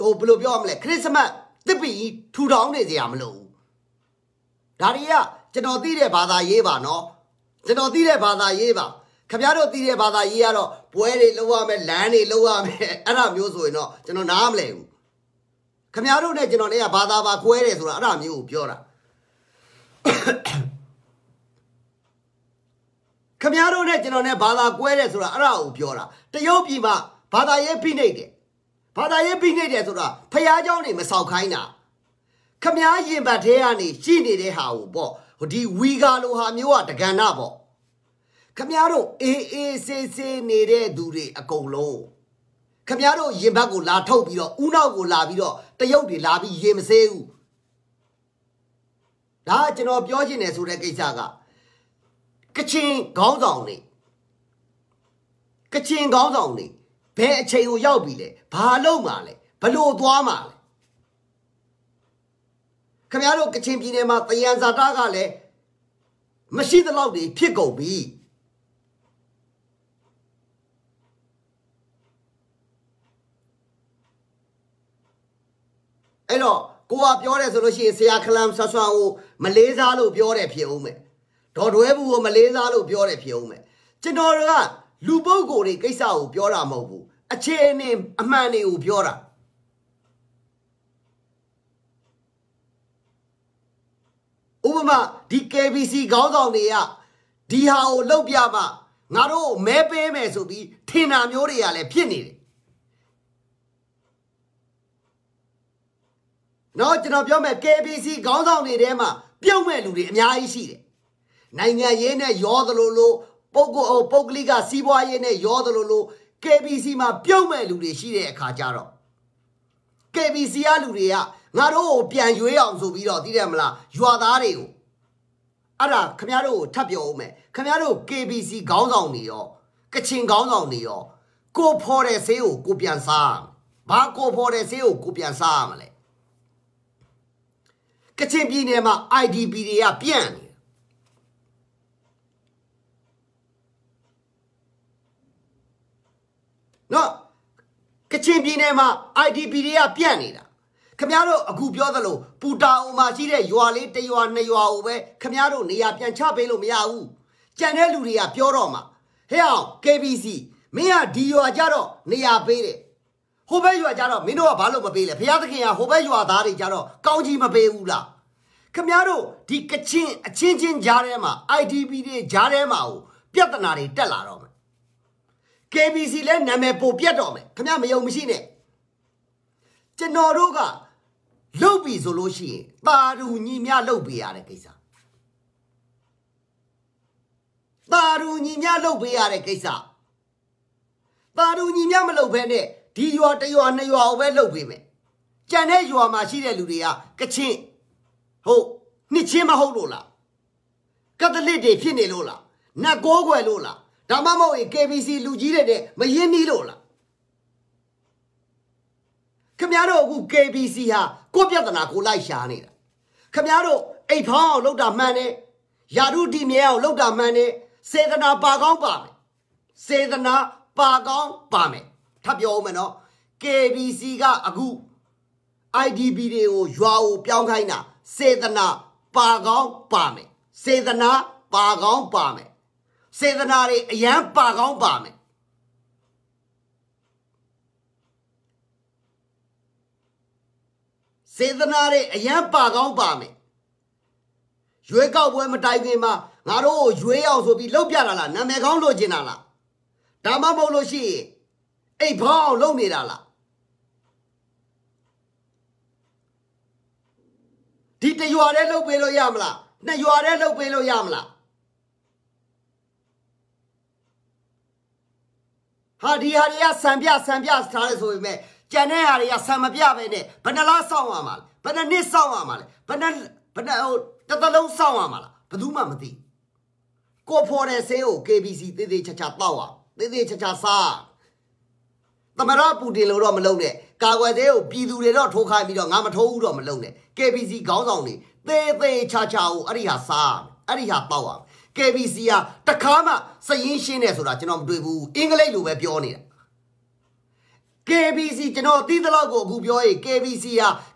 A: ဟိုဘယ်လိုပြောရမလဲခရစ်စမတ်တစ်ပီထူထောင်နေကြရမလို့ဒါတွေကကျွန်တော်သိတဲ့ဘာသာရေးပါနော်ကျွန်တော်သိတဲ့ဘာသာရေးပါခင်ဗျားတို့သိတဲ့ဘာသာရေးကတော့ပွဲတွေလောက်ရမယ်လမ်းတွေလောက်ရမယ်အဲ့ဒါမျိုးဆိုရင်တော့ကျွန်တော်နားမလည်ဘူးခင်ဗျားတို့နဲ့ကျွန်တော်နဲ့ကဘာသာပါကွဲတယ်ဆိုတာအဲ့ဒါမျိုးကိုပြောတာခင်ဗျားတို့နဲ့ကျွန်တော်နဲ့ဘာသာကွဲတယ်ဆိုတာအဲ့ဒါကိုပြောတာတရုတ်ပြည်မှာဘာသာရေးဖိနှိပ်တယ်ဘာသာရေးဖိနှိပ်တယ်ဆိုတာဖះเจ้าနေမဆောက်ခိုင်းတာခမားရင်ဘတ်ထဲကနေရှိနေတဲ့ဟာကိုပေါ့ဟိုဒီဝီဂါလိုဟာမျိုးကတက္ကနာပေါ့ခမားတို့အေးအေးဆေးဆေးနေတဲ့သူတွေအကုန်လုံးခမားတို့ရင်ဘတ်ကိုလာထုတ်ပြီးတော့ဥနောက်ကိုလာပြီးတော့တရုတ်တွေလာပြီးရေမစေးဘူးဒါကျွန်တော်ပြောချင်တယ်ဆိုတဲ့ကိစ္စကကချင်ခေါင်းဆောင်တွေကချင်ခေါင်းဆောင်တွေဘယ်အချိန်ကိုရောက်ပြီလဲဘာလုပ်မှာလဲဘလို့သွားမှာလဲခင်ဗျားတို့ကချင်ပြည်နယ်မှာတယံဇာတာကလည်းမရှိသလောက်တွေဖြစ်ကုန်ပြီအဲ့တော့ကိုကပြောတယ်ဆိုလို့ရှိရင်ဆရာခလမ်ဆဆွာကို မလေးစားလို့ပြောတယ်ဖြစ်အောင်မယ်ဒေါ်တွဲဘူးကိုမလေးစားလို့ပြောတယ်ဖြစ်အောင်မယ်ကျွန်တော်က လူပုဂ္ဂိုလ်တွေကိစ္စကိုပြောတာမဟုတ်ဘူးအခြေအနေအမှန်တွေကိုပြောတာဥပမာဒီ KBC ခေါင်းဆောင်တွေကဒီဟာကိုလောက်ပြပါငါတို့မဲပေးမယ်ဆိုပြီးထင်တာမျိုးတွေကလည်းဖြစ်နေတယ်နော်ကျွန်တော်ပြောမယ် KBC ခေါင်းဆောင်တွေထဲမှာပြုတ်မဲ့လူတွေအများကြီးရှိတယ်နိုင်ငံရေးနဲ့ရောသလိုလိုပုဂ္ဂိုလ်ပုဂ္ဂလိကစီးပွားရေးနဲ့ရောသလိုလို KBC မှာပြုတ်မဲ့လူတွေရှိတဲ့အခါကျတော့ KBC ကလူတွေကငါတို့ကိုပြန်ရွေးအောင်ဆိုပြီးတော့သိတယ်မလားရွာသားတွေကိုအဲ့ဒါခမရတို့ကိုထပ်ပြောဦးမယ်ခမရတို့ KBC ခေါင်းဆောင်တွေရောကချင်ခေါင်းဆောင်တွေရောကိုဖော်တဲ့ဆေးကိုကိုပြန်စားဘာကိုဖော်တဲ့ဆေးကိုကိုပြန်စားရမလဲကချင်ပြည်နယ်မှာ IDP တွေကပြန့်နေနော်ကချင်ပြည်နယ်မှာ IDP တွေကပြန့်နေတာခမရတို့အခုပြောသလိုပူတာအိုမှာရှိတဲ့ရွာလေးတရွာနှစ်ရွာကိုပဲခမရတို့နေရာပြန်ချပေးလို့မရဘူးကြံတဲ့လူတွေကပြောတော့မှဟဲ့အောင် KBC မင်းကဒီရွာကြတော့နေရာပေးတယ်ဟိုဘက်ရွာကြတော့မင်းတို့ကဘာလို့မပေးလဲဘုရားသခင်ကဟိုဘက်ရွာသားတွေကြတော့ကောင်းကြီးမပေးဘူးလားခမရတို့ဒီကချင်းအချင်းချင်းကြားထဲမှာ IDP တွေကြားထဲမှာဟိုပြဿနာတွေတက်လာတော့ KBC လဲနာမည်ပိုပြတ်တော့မယ်ခင်ဗျမယုံမရှိနဲ့ကျွန်တော်တို့ကလုတ်ပြီဆိုလို့ရှိရင်ပါရူညီမြလုတ်ပေးရတဲ့ကိစ္စပါရူညီမြလုတ်ပေးရတဲ့ကိစ္စပါရူညီမြမလုတ်ဘဲနဲ့ဒီရွာတရွာနှစ်ရွာကိုပဲလုတ်ပေးမယ်ကြံတဲ့ရွာမှာရှိတဲ့လူတွေကကချင်းဟုတ်နှစ်ချင်းမဟုတ်လို့လားကက်သလစ်တွေဖြစ်နေလို့လားနတ်ကိုးွယ်လို့လားဒါမှမဟုတ်ရင် KBC လူကြီးတွေနဲ့မရင်းနှီးလို့လားခင်ဗျားတို့အခု KBC ဟာကိုပြဿနာကိုလိုက်ရှာနေတာခင်ဗျားတို့အိတ်ဖောင်းအောင်လောက်တာမှန်တယ်ယာရုတီမြဲအောင်လောက်တာမှန်တယ်စေတနာပါကောင်းပါမယ်စေတနာပါကောင်းပါမယ်ထပ်ပြောဦးမယ်နော် KBC ကအခု IDB တွေကိုရွာကိုပြောင်းခိုင်းတာစေတနာပါကောင်းပါမယ်စေတနာပါကောင်းပါမယ်စေတနာတွေအရန်ပါကောင်းပါမယ်စေတနာတွေအရန်ပါကောင်းပါမယ်ရွေးကောက်ပွဲမတိုင်ခင်မှာငါတို့ကိုရွေးအောင်ဆိုပြီးလှုပ်ပြတာလားနာမည်ကောင်းလိုချင်တာလားဒါမှမဟုတ်လို့ရှိရင်အိတ်ဖောင်းအောင်လုပ်နေတာလားဒီတရွာတည်းလှုပ်ပေးလို့ရမလားနှစ်ရွာတည်းလှုပ်ပေးလို့ရမလားဟာဒီဟာတွေကဆံပြဆံပြထားတယ်ဆိုပေမဲ့ကြံတဲ့ဟာတွေကဆံမပြပဲနဲ့ဘယ်နှလားစောင့်ရမှာလဲဘယ်နှနှစ်စောင့်ရမှာလဲဘယ်နှဘယ်နှဟိုတသလုံးစောင့်ရမှာလားဘယ်သူမှမသိကိုဖော်တဲ့ဆေးကို KBC သေးသေးချာချာတောက်အောင်သေးသေးချာချာစားသမရပူတင်လို့တော့မလုပ်နဲ့ကာကွယ်သေးကိုပြည်သူတွေတော့ထိုးခိုင်းပြီးတော့ငါမထိုးဘူးတော့မလုပ်နဲ့ KBC ခေါင်းဆောင်တွေသေးသေးချာချာကိုအဲ့ဒီဟာစားအဲ့ဒီဟာတောက်အောင် KBC ကတခါမှစရင်ရှင်းနေဆိုတာကျွန်တော်မတွေ့ဘူးအင်္ဂလိပ်လိုပဲပြောနေတာ KBC ကျွန်တော်တီးတလောက်ကိုအခုပြောရင် KBC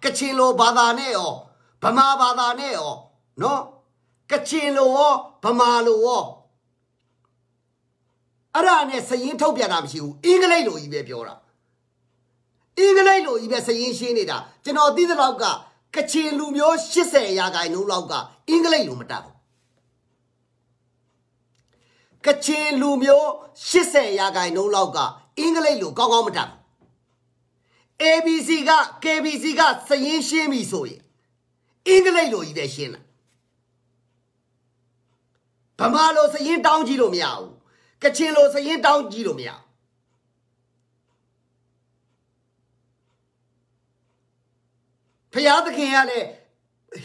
A: ကကချင်လိုဘာသာနဲ့ရောဗမာဘာသာနဲ့ရောနော်ကချင်လိုရောဗမာလိုရောအဲ့ဒါနဲ့စရင်ထုတ်ပြန်တာမရှိဘူးအင်္ဂလိပ်လိုကြီးပဲပြောတာအင်္ဂလိပ်လိုကြီးပဲစရင်ရှင်းနေတာကျွန်တော်သိသလောက်ကကချင်လူမျိုး80ရာခိုင်နှုန်းလောက်ကအင်္ဂလိပ်လိုမတတ်ဘူးကချင်လူမျိုး80ရာခိုင်နှုန်းလောက်ကအင်္ဂလိပ်လိုကောင်းကောင်းမတတ်ဘူး ABC က KBC ကစရင်ရှင်းပြီဆိုရင်အင်္ဂလိပ်လိုကြီးပဲရှင်းလာဗမာလိုစရင်တောင်းကြည့်လို့မရဘူးကချင်လိုစရင်တောင်းကြည့်လို့မရဘူးဖျားသခင်ကလည်း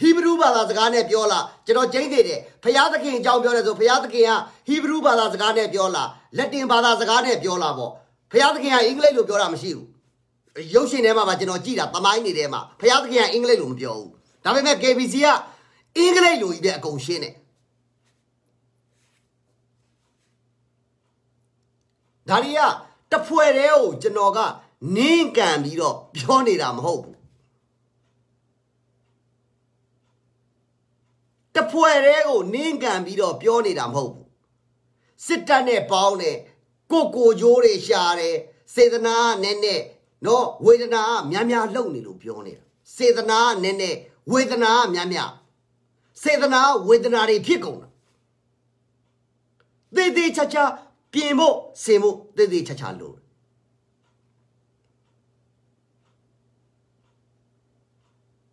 A: ဟီဘရူဘာသာစကားနဲ့ပြောလားကျွန်တော်ကြိတ်သေးတယ်ဖျားသခင်အကြောင်းပြောတယ်ဆိုဖျားသခင်ကဟီဘရူဘာသာစကားနဲ့ပြောလားလက်တင်ဘာသာစကားနဲ့ပြောလားပေါ့ဖျားသခင်ကအင်္ဂလိပ်လိုပြောတာမရှိဘူးရုပ်ရှင်ထဲမှာပါကျွန်တော်ကြည့်တာသမိုင်းတွေထဲမှာဖျားသခင်ကအင်္ဂလိပ်လိုမပြောဘူးဒါပေမဲ့ KBC ကအင်္ဂလိပ်လိုကြီးတဲ့အကုန်ရှင်းတယ်ဒါရီကတဖွဲတဲကိုကျွန်တော်ကနင်းကန်ပြီးတော့ပြောနေတာမဟုတ်ဘူးတဖွဲ့တဲကိုနင်းကန်ပြီးတော့ပြောနေတာမဟုတ်ဘူးစစ်တပ်နဲ့ပေါင်းတယ်ကိုကိုကျိုးတွေရှာတယ်စေတနာကနည်းနည်းနော်ဝေဒနာကများများလှုပ်နေလို့ပြောနေတာစေတနာကနည်းနည်းဝေဒနာကများများစေတနာဝေဒနာတွေဖြစ်ကုန်တာသေသေးချာချာပြင်ဖို့စင်ဖို့သေသေးချာချာလို့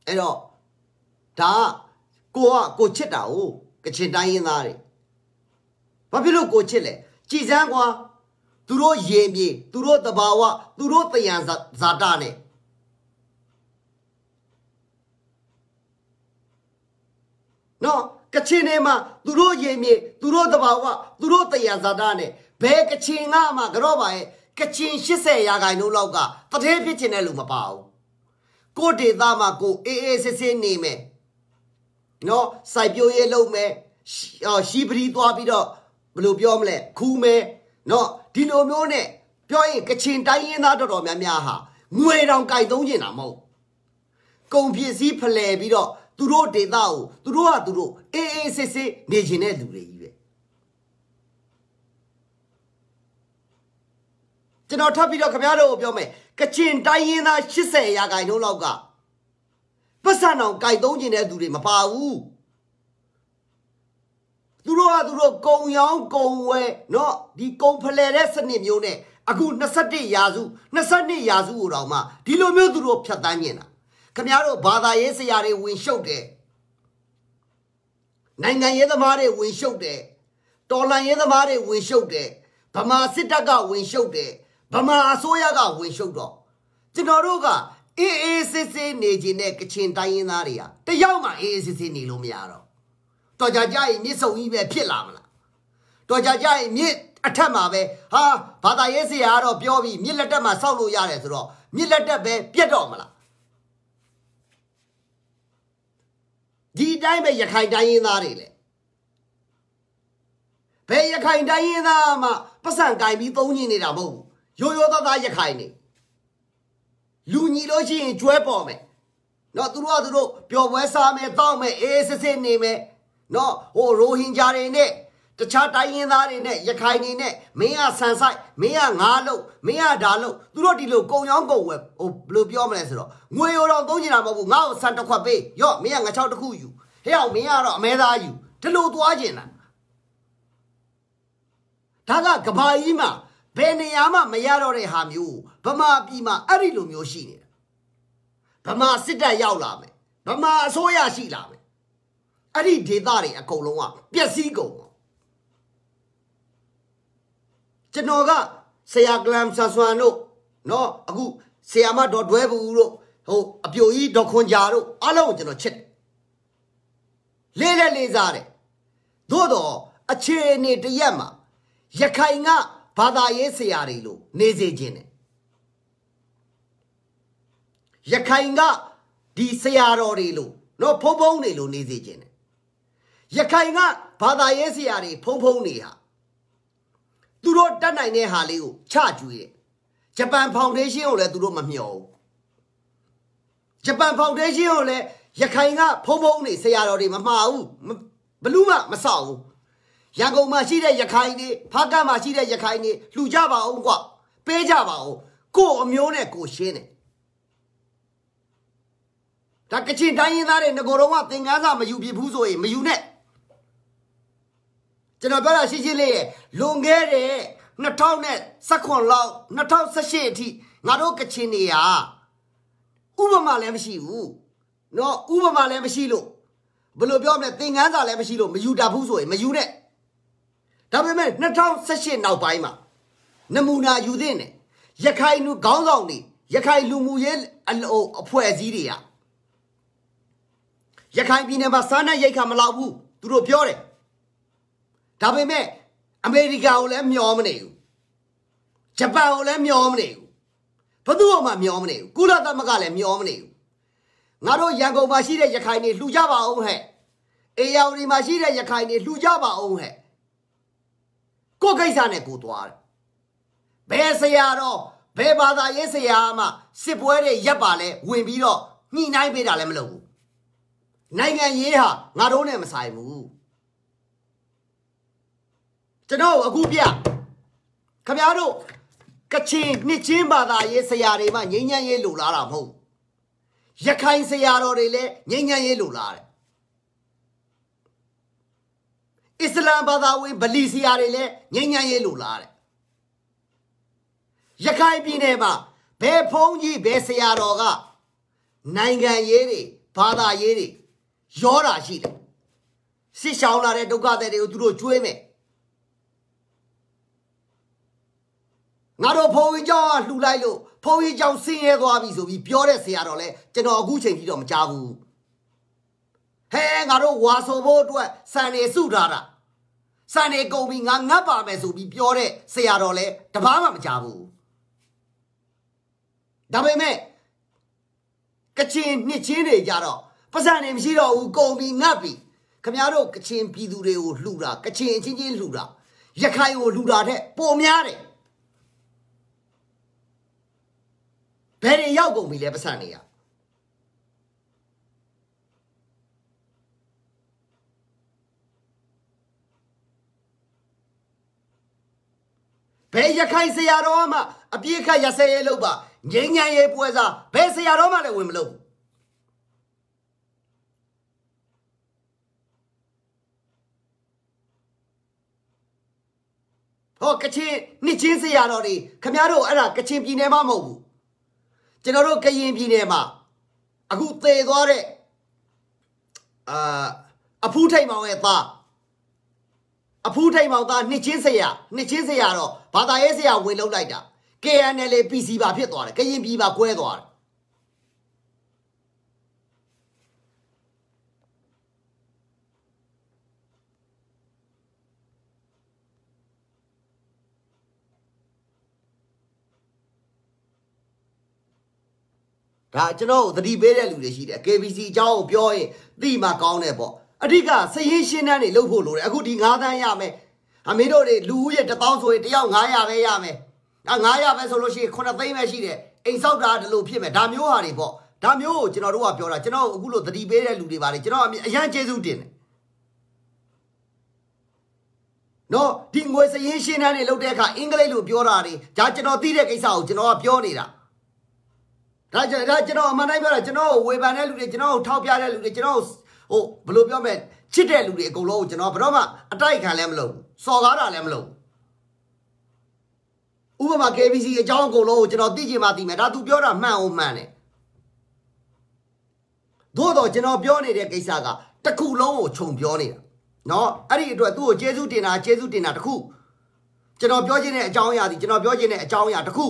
A: အဲ့တော့ဒါကကိုကကိုချစ်တာ哦ကချင်တိုင်းရင်းသားတွေဘာဖြစ်လို့ကိုချစ်လဲကြည်စမ်းကွာသူတို့ရေမြေသူတို့တဘာဝသူတို့တယံဇာတနဲ့နော်ကချင်ထဲမှာသူတို့ရေမြေသူတို့တဘာဝသူတို့တယံဇာတနဲ့ဘယ်ကချင်ကမှကတော့ပါရဲ့ကချင်80ရာခိုင်နှုန်းလောက်ကတထဲဖြစ်ချင်တဲ့လူမပါဘူးကိုဒေသမှာကိုအေးအေးဆေးဆေးနေမယ်နော်စိုက်ပျိုးရေးလုပ်မယ်ရှီပရီသွားပြီးတော့ဘယ်လိုပြောမလဲခူးမယ်နော်ဒီလိုမျိုးနဲ့ပြောရင်ကချင်တိုင်းရင်းသားတော်တော်များများဟာငွေတောင်ကြိုက်သုံးကျင်တာမဟုတ်ကုန်ပစ္စည်းဖလှယ်ပြီးတော့သူတို့ဒေသကိုသူတို့ဟာသူတို့အေးအေးဆေးဆေးနေကျင်တဲ့လူတွေကြီးပဲကျွန်တော်ထပ်ပြီးတော့ခင်ဗျားတို့ကိုပြောမယ်ကချင်တိုင်းရင်းသား80ရာခိုင်နှုန်းလောက်ကပတ်စံအောင်ကြိုက်သုံးကျင်တဲ့သူတွေမပါဘူးသူတို့ကသူတို့ကုံရောင်းကုံဝဲเนาะဒီကုံဖလှယ်တဲ့စနစ်မျိုးနဲ့အခု21ရာစု22ရာစုကိုတောင်မှဒီလိုမျိုးသူတို့ဖြတ်တန်းနေတာခင်ဗျားတို့ဘာသာရေးဆရာတွေဝင်ရှုပ်တယ်နိုင်ငံရေးသမားတွေဝင်ရှုပ်တယ်တော်လှန်ရေးသမားတွေဝင်ရှုပ်တယ်ဗမာစစ်တပ်ကဝင်ရှုပ်တယ်ဗမာအစိုးရကဝင်ရှုပ်တော့ကျွန်တော်တို့ကအေးအေးစစ်စစ်နေခြင်းနဲ့ကချင်တိုင်းရင်းသားတွေကတယောက်မှအေးအေးစစ်စစ်နေလို့မရတော့တော်ကြကြရင်မြစ်ဆုံကြီးပဲဖြစ်လာမလားတော်ကြကြရင်မြစ်အထက်မှာပဲဟာဘာသာရေးဆရာကတော့ပြောပြီးမြစ်လက်တက်မှာစောက်လို့ရတယ်ဆိုတော့မြစ်လက်တက်ပဲပြတ်တော့မလားဒီတိုင်းပဲရခိုင်တိုင်းရင်းသားတွေလေဘယ်ရခိုင်တိုင်းရင်းသားမှပတ်စံကင်ပြီးသုံးညင်းနေတာမဟုတ်ဘူးရိုးရိုးသားသားရခိုင်နေလူညီလို့ရှိရင်ကျွဲပေါ်မယ်နော်သူတို့ကသူတို့ပျော်ပွဲစားမယ်တောက်မယ်အေးစစ်စစ်နေမယ်နော်ဟိုရိုဟင်ဂျာတွေနဲ့တခြားတိုင်းရင်းသားတွေနဲ့ရခိုင်တွေနဲ့မင်းကဆန်ဆိုင်မင်းကငါလုံးမင်းကဒါလုံးသူတို့ဒီလိုကုံရောင်းကုံဝယ်ဟိုဘယ်လိုပြောမလဲဆိုတော့ငွေရောတော့သုံးချင်တာမဟုတ်ဘူးငါ့ကိုဆန်တစ်ခွက်ပေးရော့မင်းကငါချောက်တစ်ခုယူဟဲ့အောင်မင်းကတော့အမဲသားယူဒီလိုသွားချင်တာဒါကကဘာကြီးမှာဘယ်နေရာမှမရတော့တဲ့ဟာမျိုးဗမာပြည်မှာအဲ့ဒီလိုမျိုးရှိနေတာဗမာစစ်တပ်ရောက်လာမယ်ဗမာအစိုးရရှိလာမယ်အဲ့ဒီဒေသတွေအကုန်လုံးကပျက်စီးကုန်ကျွန်တော်ကဆရာကလမ်ဆာဆွမ်တို့နော်အခုဆရာမဒေါ်တွဲဘူးတို့ဟိုအပြိုကြီးဒေါ်ခွန်ကြာတို့အားလုံးကိုကျွန်တော်ချစ်လေးလက်လေးစားတယ်သို့တော့အခြေအနေတရက်မှာရခိုင်ကဘာသာရေးဆရာတွေလို့နေစေခြင်းနဲ့ရခိုင်ကဒီဆရာတော်တွေလို့နော်ဖုံဖုံတွေလို့နေစေခြင်းနဲ့ရခိုင်ကဘာသာရေးဆရာတွေဖုံဖုံတွေဟာသူတို့တတ်နိုင်တဲ့ဟာလေးကိုချကျွေးတယ်ဂျပန်ဖောင်ဒေးရှင်းကိုလည်းသူတို့မမျှော်ဘူးဂျပန်ဖောင်ဒေးရှင်းကိုလည်းရခိုင်က ဖုံဖုံတွေဆရာတော်တွေမမှားဘူးဘလူးမှမဆောက်ဘူးရန်ကုန်မှာရှိတဲ့ရခိုင်တွေဖားကန့်မှာရှိတဲ့ရခိုင်တွေလှူကြပါအောင်ကွပေးကြပါအောင်ကို့အမျိုးနဲ့ကိုရှင်းတယ်ဒါကချင်တိုင်းရင်းသားတွေငကိုတော့ကသင်္ကန်းစာမယူပြဘူးဆိုရင်မယူနဲ့ကျွန်တော်ပြောတာရှင်းရှင်းလေးရလွန်ခဲ့တဲ့2019လောက်2018အထိငါတို့ကချင်တွေဟာဥပမာလည်းမရှိဘူးเนาะဥပမာလည်းမရှိလို့ဘယ်လိုပြောမလဲသင်္ကန်းစာလည်းမရှိလို့မယူတတ်ဘူးဆိုရင်မယူနဲ့ဒါပေမဲ့2018နောက်ပိုင်းမှာနမူနာယူသင့်တယ်ရခိုင်လူခေါင်းဆောင်တွေရခိုင်လူမှုရေးအလို့အဖွဲ့အစည်းတွေကရခိုင်ပြည်နယ်မှာစားနပ်ရိက္ခာမလောက်ဘူးသူတို့ပြောတယ်ဒါပေမဲ့အမေရိကန်ကိုလည်းမျောမနေဘူးဂျပန်ကိုလည်းမျောမနေဘူးဘသူ့ကိုမှမျောမနေဘူးကုလသမဂ္ဂလည်းမျောမနေဘူးငါတို့ရန်ကုန်မှာရှိတဲ့ရခိုင်တွေလှူကြပါအောင်ဟဲ့အေရဝတီမှာရှိတဲ့ရခိုင်တွေလှူကြပါအောင်ဟဲ့ကိုယ်ကိစ္စနဲ့ကိုယ်သွားတယ်ဘယ်ဆရာတော့ဘယ်ဘာသာရေးဆရာမှစစ်ပွဲတွေရပ်ပါလဲဝင်ပြီးတော့ညှိနှိုင်းပေးတာလည်းမလုပ်ဘူးနိုင်ငံရေးဟာငါတို့နဲ့မဆိုင်ဘူးကျွန်တော်အခုပြခမရတို့ကချင်နှစ်ချင်းဘာသာရေးဆရာတွေမှငြိမ်းချမ်းရေးလိုလားတာမဟုတ်ရခိုင်ဆရာတော်တွေလည်းငြိမ်းချမ်းရေးလိုလားတယ်အစ္စလာမ်ဘာသာဝင်ဗလီစီယာတွေလည်းငြိမ်းချမ်းရေးလိုလားတဲ့ရခိုင်ပြည်နယ်မှာဘယ်ဖုန်းကြီးဘယ်ဆရာတော်ကနိုင်ငံရေးတွေဘာသာရေးတွေရောတာရှိတယ်စစ်ရှောင်းလာတဲ့ဒုက္ခသည်တွေကိုသူတို့ကျွေးမယ်ငါတို့ဖုန်းကြီးကြောင့်လှူလိုက်လို့ဖုန်းကြီးကြောင့်ဆင်းရဲသွားပြီဆိုပြီးပြောတဲ့ဆရာတော်လဲကျွန်တော်အခုချိန်ကြီးတော့မကြားဘူးဟဲငါတို့ဝါဆိုဖို့အတွက်စံနေစုထားတာစံနေကုန်ပြီငါငတ်ပါမယ်ဆိုပြီးပြောတဲ့ဆရာတော်လဲတပားမှမကြဘူးဒါပေမဲ့ကချင်နှစ်ချင်းတွေကြတော့ပစံနေမရှိတော့ဘူးကုန်ပြီငတ်ပြီခမရတို့ကချင်ပြည်သူတွေကိုလှူတာကချင်အချင်းချင်းလှူတာရခိုင်ကိုလှူတာတဲ့ပုံများတယ်ဘယ်တွေရောက်ကုန်ပြီလဲပစံနေရဘယ်ရခိုင်ဆရာတော်မှအပြည့်ခတ်ရစဲရဲလို့ပါငိမ့်ငိုင်ရဲပွဲစားဘယ်ဆရာတော်မှလည်းဝင်မလို့ဟောကချင်းနှစ်ချင်းဆရာတော်တွေခမရတို့အဲ့ဒါကချင်းပြည်နယ်မှာမဟုတ်ဘူးကျွန်တော်တို့ကရင်ပြည်နယ်မှာအခုသေသွားတဲ့အာအဖူးထိတ်မောင်ရဲ့သားအဖူးထိတ်မောင်သားနှစ်ချင်းဆရာနှစ်ချင်းဆရာတော့ဘာသာရေးဆရာဝင်လောက်လိုက်တာ KNL PC ပါဖြစ်သွားတယ်ကရင်ပြည်ပါကွဲသွားတယ်ဒါကျွန်တော်သတိပေးတဲ့လူတွေရှိတယ် KBC အကြောင်းကိုပြောရင်သိမှကောင်းတယ်ပေါ့အဓိကစရင်ရှင်းတန်းတွေလုပ်ဖို့လိုတယ်အခုဒီ9တန်းရမယ်အမေတို့တွေလူဦးရေ1000ဆိုရင်တယောက်900ပဲရမယ်အဲ900ပဲဆိုလို့ရှိရင်9သိန်းပဲရှိတယ်အိမ်ဆောက်တာဒီလိုဖြစ်မယ်ဒါမျိုးဟာတွေပေါ့ဒါမျိုးကိုကျွန်တော်တို့ကပြောတာကျွန်တော်အခုလိုသတိပေးတဲ့လူတွေပါလေကျွန်တော်အရန်ကျေးဇူးတင်တယ်နော်ဒီငွေစရင်းရှင်းတန်းတွေလုပ်တဲ့အခါအင်္ဂလိပ်လိုပြောတာတွေဒါကျွန်တော်သိတဲ့ကိစ္စကိုကျွန်တော်ကပြောနေတာဒါကျွန်တော်အမှန်တိုင်းပြောတာကျွန်တော်ကိုဝေဖန်တဲ့လူတွေကျွန်တော်ကိုထောက်ပြတဲ့လူတွေကျွန်တော်ကိုဟိုဘယ်လိုပြောမလဲချစ်တဲ့လူတွေအကုန်လုံးကိုကျွန်တော်ဘယ်တော့မှအတိုက်ခံလည်းမလုပ်စော်ကားတာလည်းမလုပ်ဥပမာ KBC အကြောင်းအကုန်လုံးကိုကျွန်တော်သိချင်မှသိမယ်ဒါသူပြောတာမှန်အောင်မှန်တယ်သို့တော့ကျွန်တော်ပြောနေတဲ့ကိစ္စကတခုလုံးကိုခြုံပြောနေတာเนาะအဲ့ဒီအတွက်သူ့ကိုကျေးဇူးတင်တာကျေးဇူးတင်တာတခုကျွန်တော်ပြောခြင်းတဲ့အကြောင်းအရာဒီကျွန်တော်ပြောခြင်းတဲ့အကြောင်းအရာတခု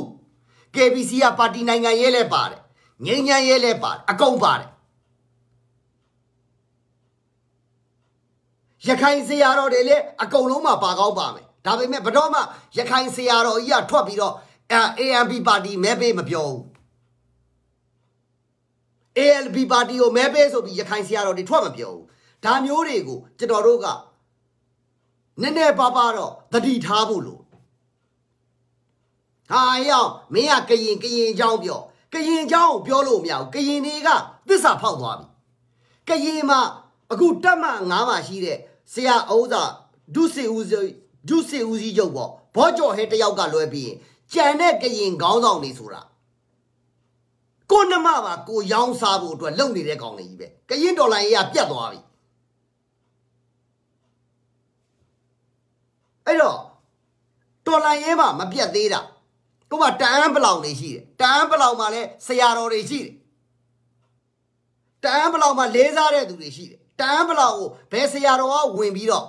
A: KBC ကပါတီနိုင်ငံရေးလဲပါတယ်ငြိမ်းချမ်းရေးလဲပါတယ်အကုန်ပါတယ်ရခိုင်ဆရာတော်တွေလည်းအကုန်လုံးမှာပါကောင်းပါမယ်ဒါပေမဲ့ဘတော်မှရခိုင်ဆရာတော်ကြီးကထွက်ပြီးတော့ AMP ပါတီမဲပေးမပြောဘူး ALP ပါတီကိုမဲပေးဆိုပြီးရခိုင်ဆရာတော်တွေထွက်မပြောဘူးဒါမျိုးတွေကိုကျွန်တော်တို့ကနည်းနည်းပါးပါးတော့တတိထားဖို့လို့ဟာရောက်မင်းကကရင်ကရင်အကြောင်းပြောကရင်အကြောင်းပြောလို့မရဘူးကရင်တွေကသစ္စာဖောက်သွားပြီကရင်မှာအခုတက်မှ9မှာရှိတဲ့ဆရာဥစ္စာဒုစီဦးစီဒုစီဦးစီရုပ်ပေါ့ဘောကျော်ဟဲတယောက်ကလွဲပြီးရင်ကြံတဲ့ကရင်ခေါင်းဆောင်နေဆိုတာကိုနှမပါကိုရောင်းစားဖို့အတွက်လုပ်နေတဲ့ကောင်လေးကြီးပဲကရင်ဒေါ်လာရေးကပြတ်သွားပြီအဲ့တော့ဒေါ်လာရေးမှမပြတ်သေးတာကိုမတန်းပလောင်တွေရှိတယ်တန်းပလောင်မှာလည်းဆရာတော်တွေရှိတယ်တန်းပလောင်မှာလေးစားတဲ့သူတွေရှိတယ်တန်းပလောင်ကိုဘယ်ဆရာတော်ကဝင်ပြီးတော့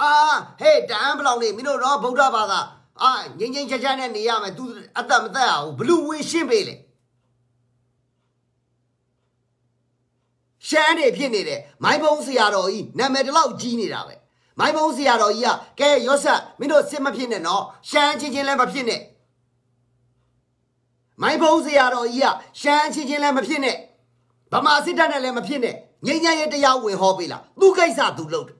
A: အာဟဲ့တန်းပလောင်နေမင်းတို့တော့ဗုဒ္ဓဘာသာအာငိမ့်ငိမ့်ချချနဲ့နေရမယ် तू အသက်မသက်အောင်ဘလူဝင်ရှင်းပေးလေရှမ်းနေဖြစ်နေတယ်မိုင်းဘုံဆရာတော် ကြီးနာမည်တလောက်ကြီးနေတာပဲမိုင်းဘုံဆရာတော်ကြီးကကဲရော့ဆက်မင်းတို့စစ်မဖြစ်နဲ့နော်ရှမ်းချင်းချင်းလည်းမဖြစ်နဲ့မိုင်းဘုံဆရာတော်ကြီးကရှမ်းချင်းချင်းလည်းမဖြစ်နဲ့ဗမာစစ်တပ်နဲ့လည်းမဖြစ်နဲ့ငြိမ်းချမ်းရေးတရားဝင်ဟောပေးလားသူကိစ္စသူလုပ်တယ်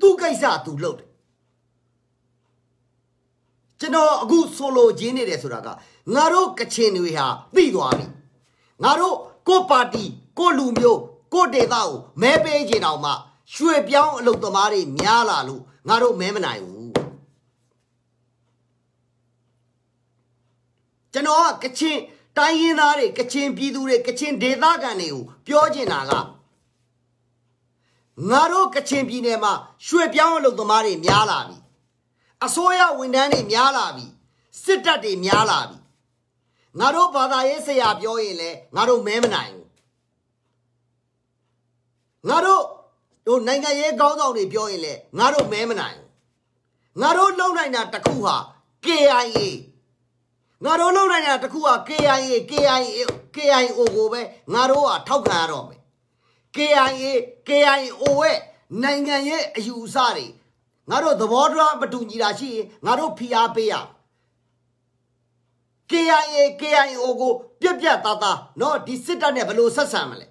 A: သူကိစ္စသူလုပ်တယ်ကျွန်တော်အခုဆိုလိုခြင်းနေတယ်ဆိုတာကငါတို့ကချင်တွေဟာပြီးသွားပြီငါတို့ကိုပါတီကိုလူမျိုးကိုဒေသကိုမဲပေးခြင်းတောင်မှရွှေပြောင်းအလုပ်သမားတွေများလာလို့ငါတို့မဲမနိုင်ဘူးကျွန်တော်ကကချင်တိုင်းရင်းသားတွေကချင်ပြည်သူတွေကချင်ဒေသခံတွေကိုပြောချင်တာကငါတို့ကချင်ပြည်နယ်မှာရွှေပြောင်းအလုပ်သမားတွေများလာပြီအစိုးရဝန်ထမ်းတွေများလာပြီစစ်တပ်တွေများလာပြီငါတို့ဘာသာရေးဆရာပြောရင်လည်းငါတို့မဲမနိုင်ဘူးငါတို့ဟိုနိုင်ငံရေးကောင်းဆောင်တွေပြောရင်လည်းငါတို့မဲမနိုင်ဘူးငါတို့လုံနိုင်တာတခုဟာ KIA ငါတို့လုပ်နိုင်တာတခုက KIA KIA KIO ကိုပဲငါတို့ကထောက်ခံရတော့မယ် KIA KIO ရဲ့နိုင်ငံရဲ့အယူအဆတွေငါတို့သဘောတရားမတူညီတာရှိရင်ငါတို့ဖိအားပေးရ KIA KIO ကိုပြက်ပြက်သားသားเนาะဒီစစ်တပ်နဲ့ဘယ်လိုဆက်ဆံမလဲ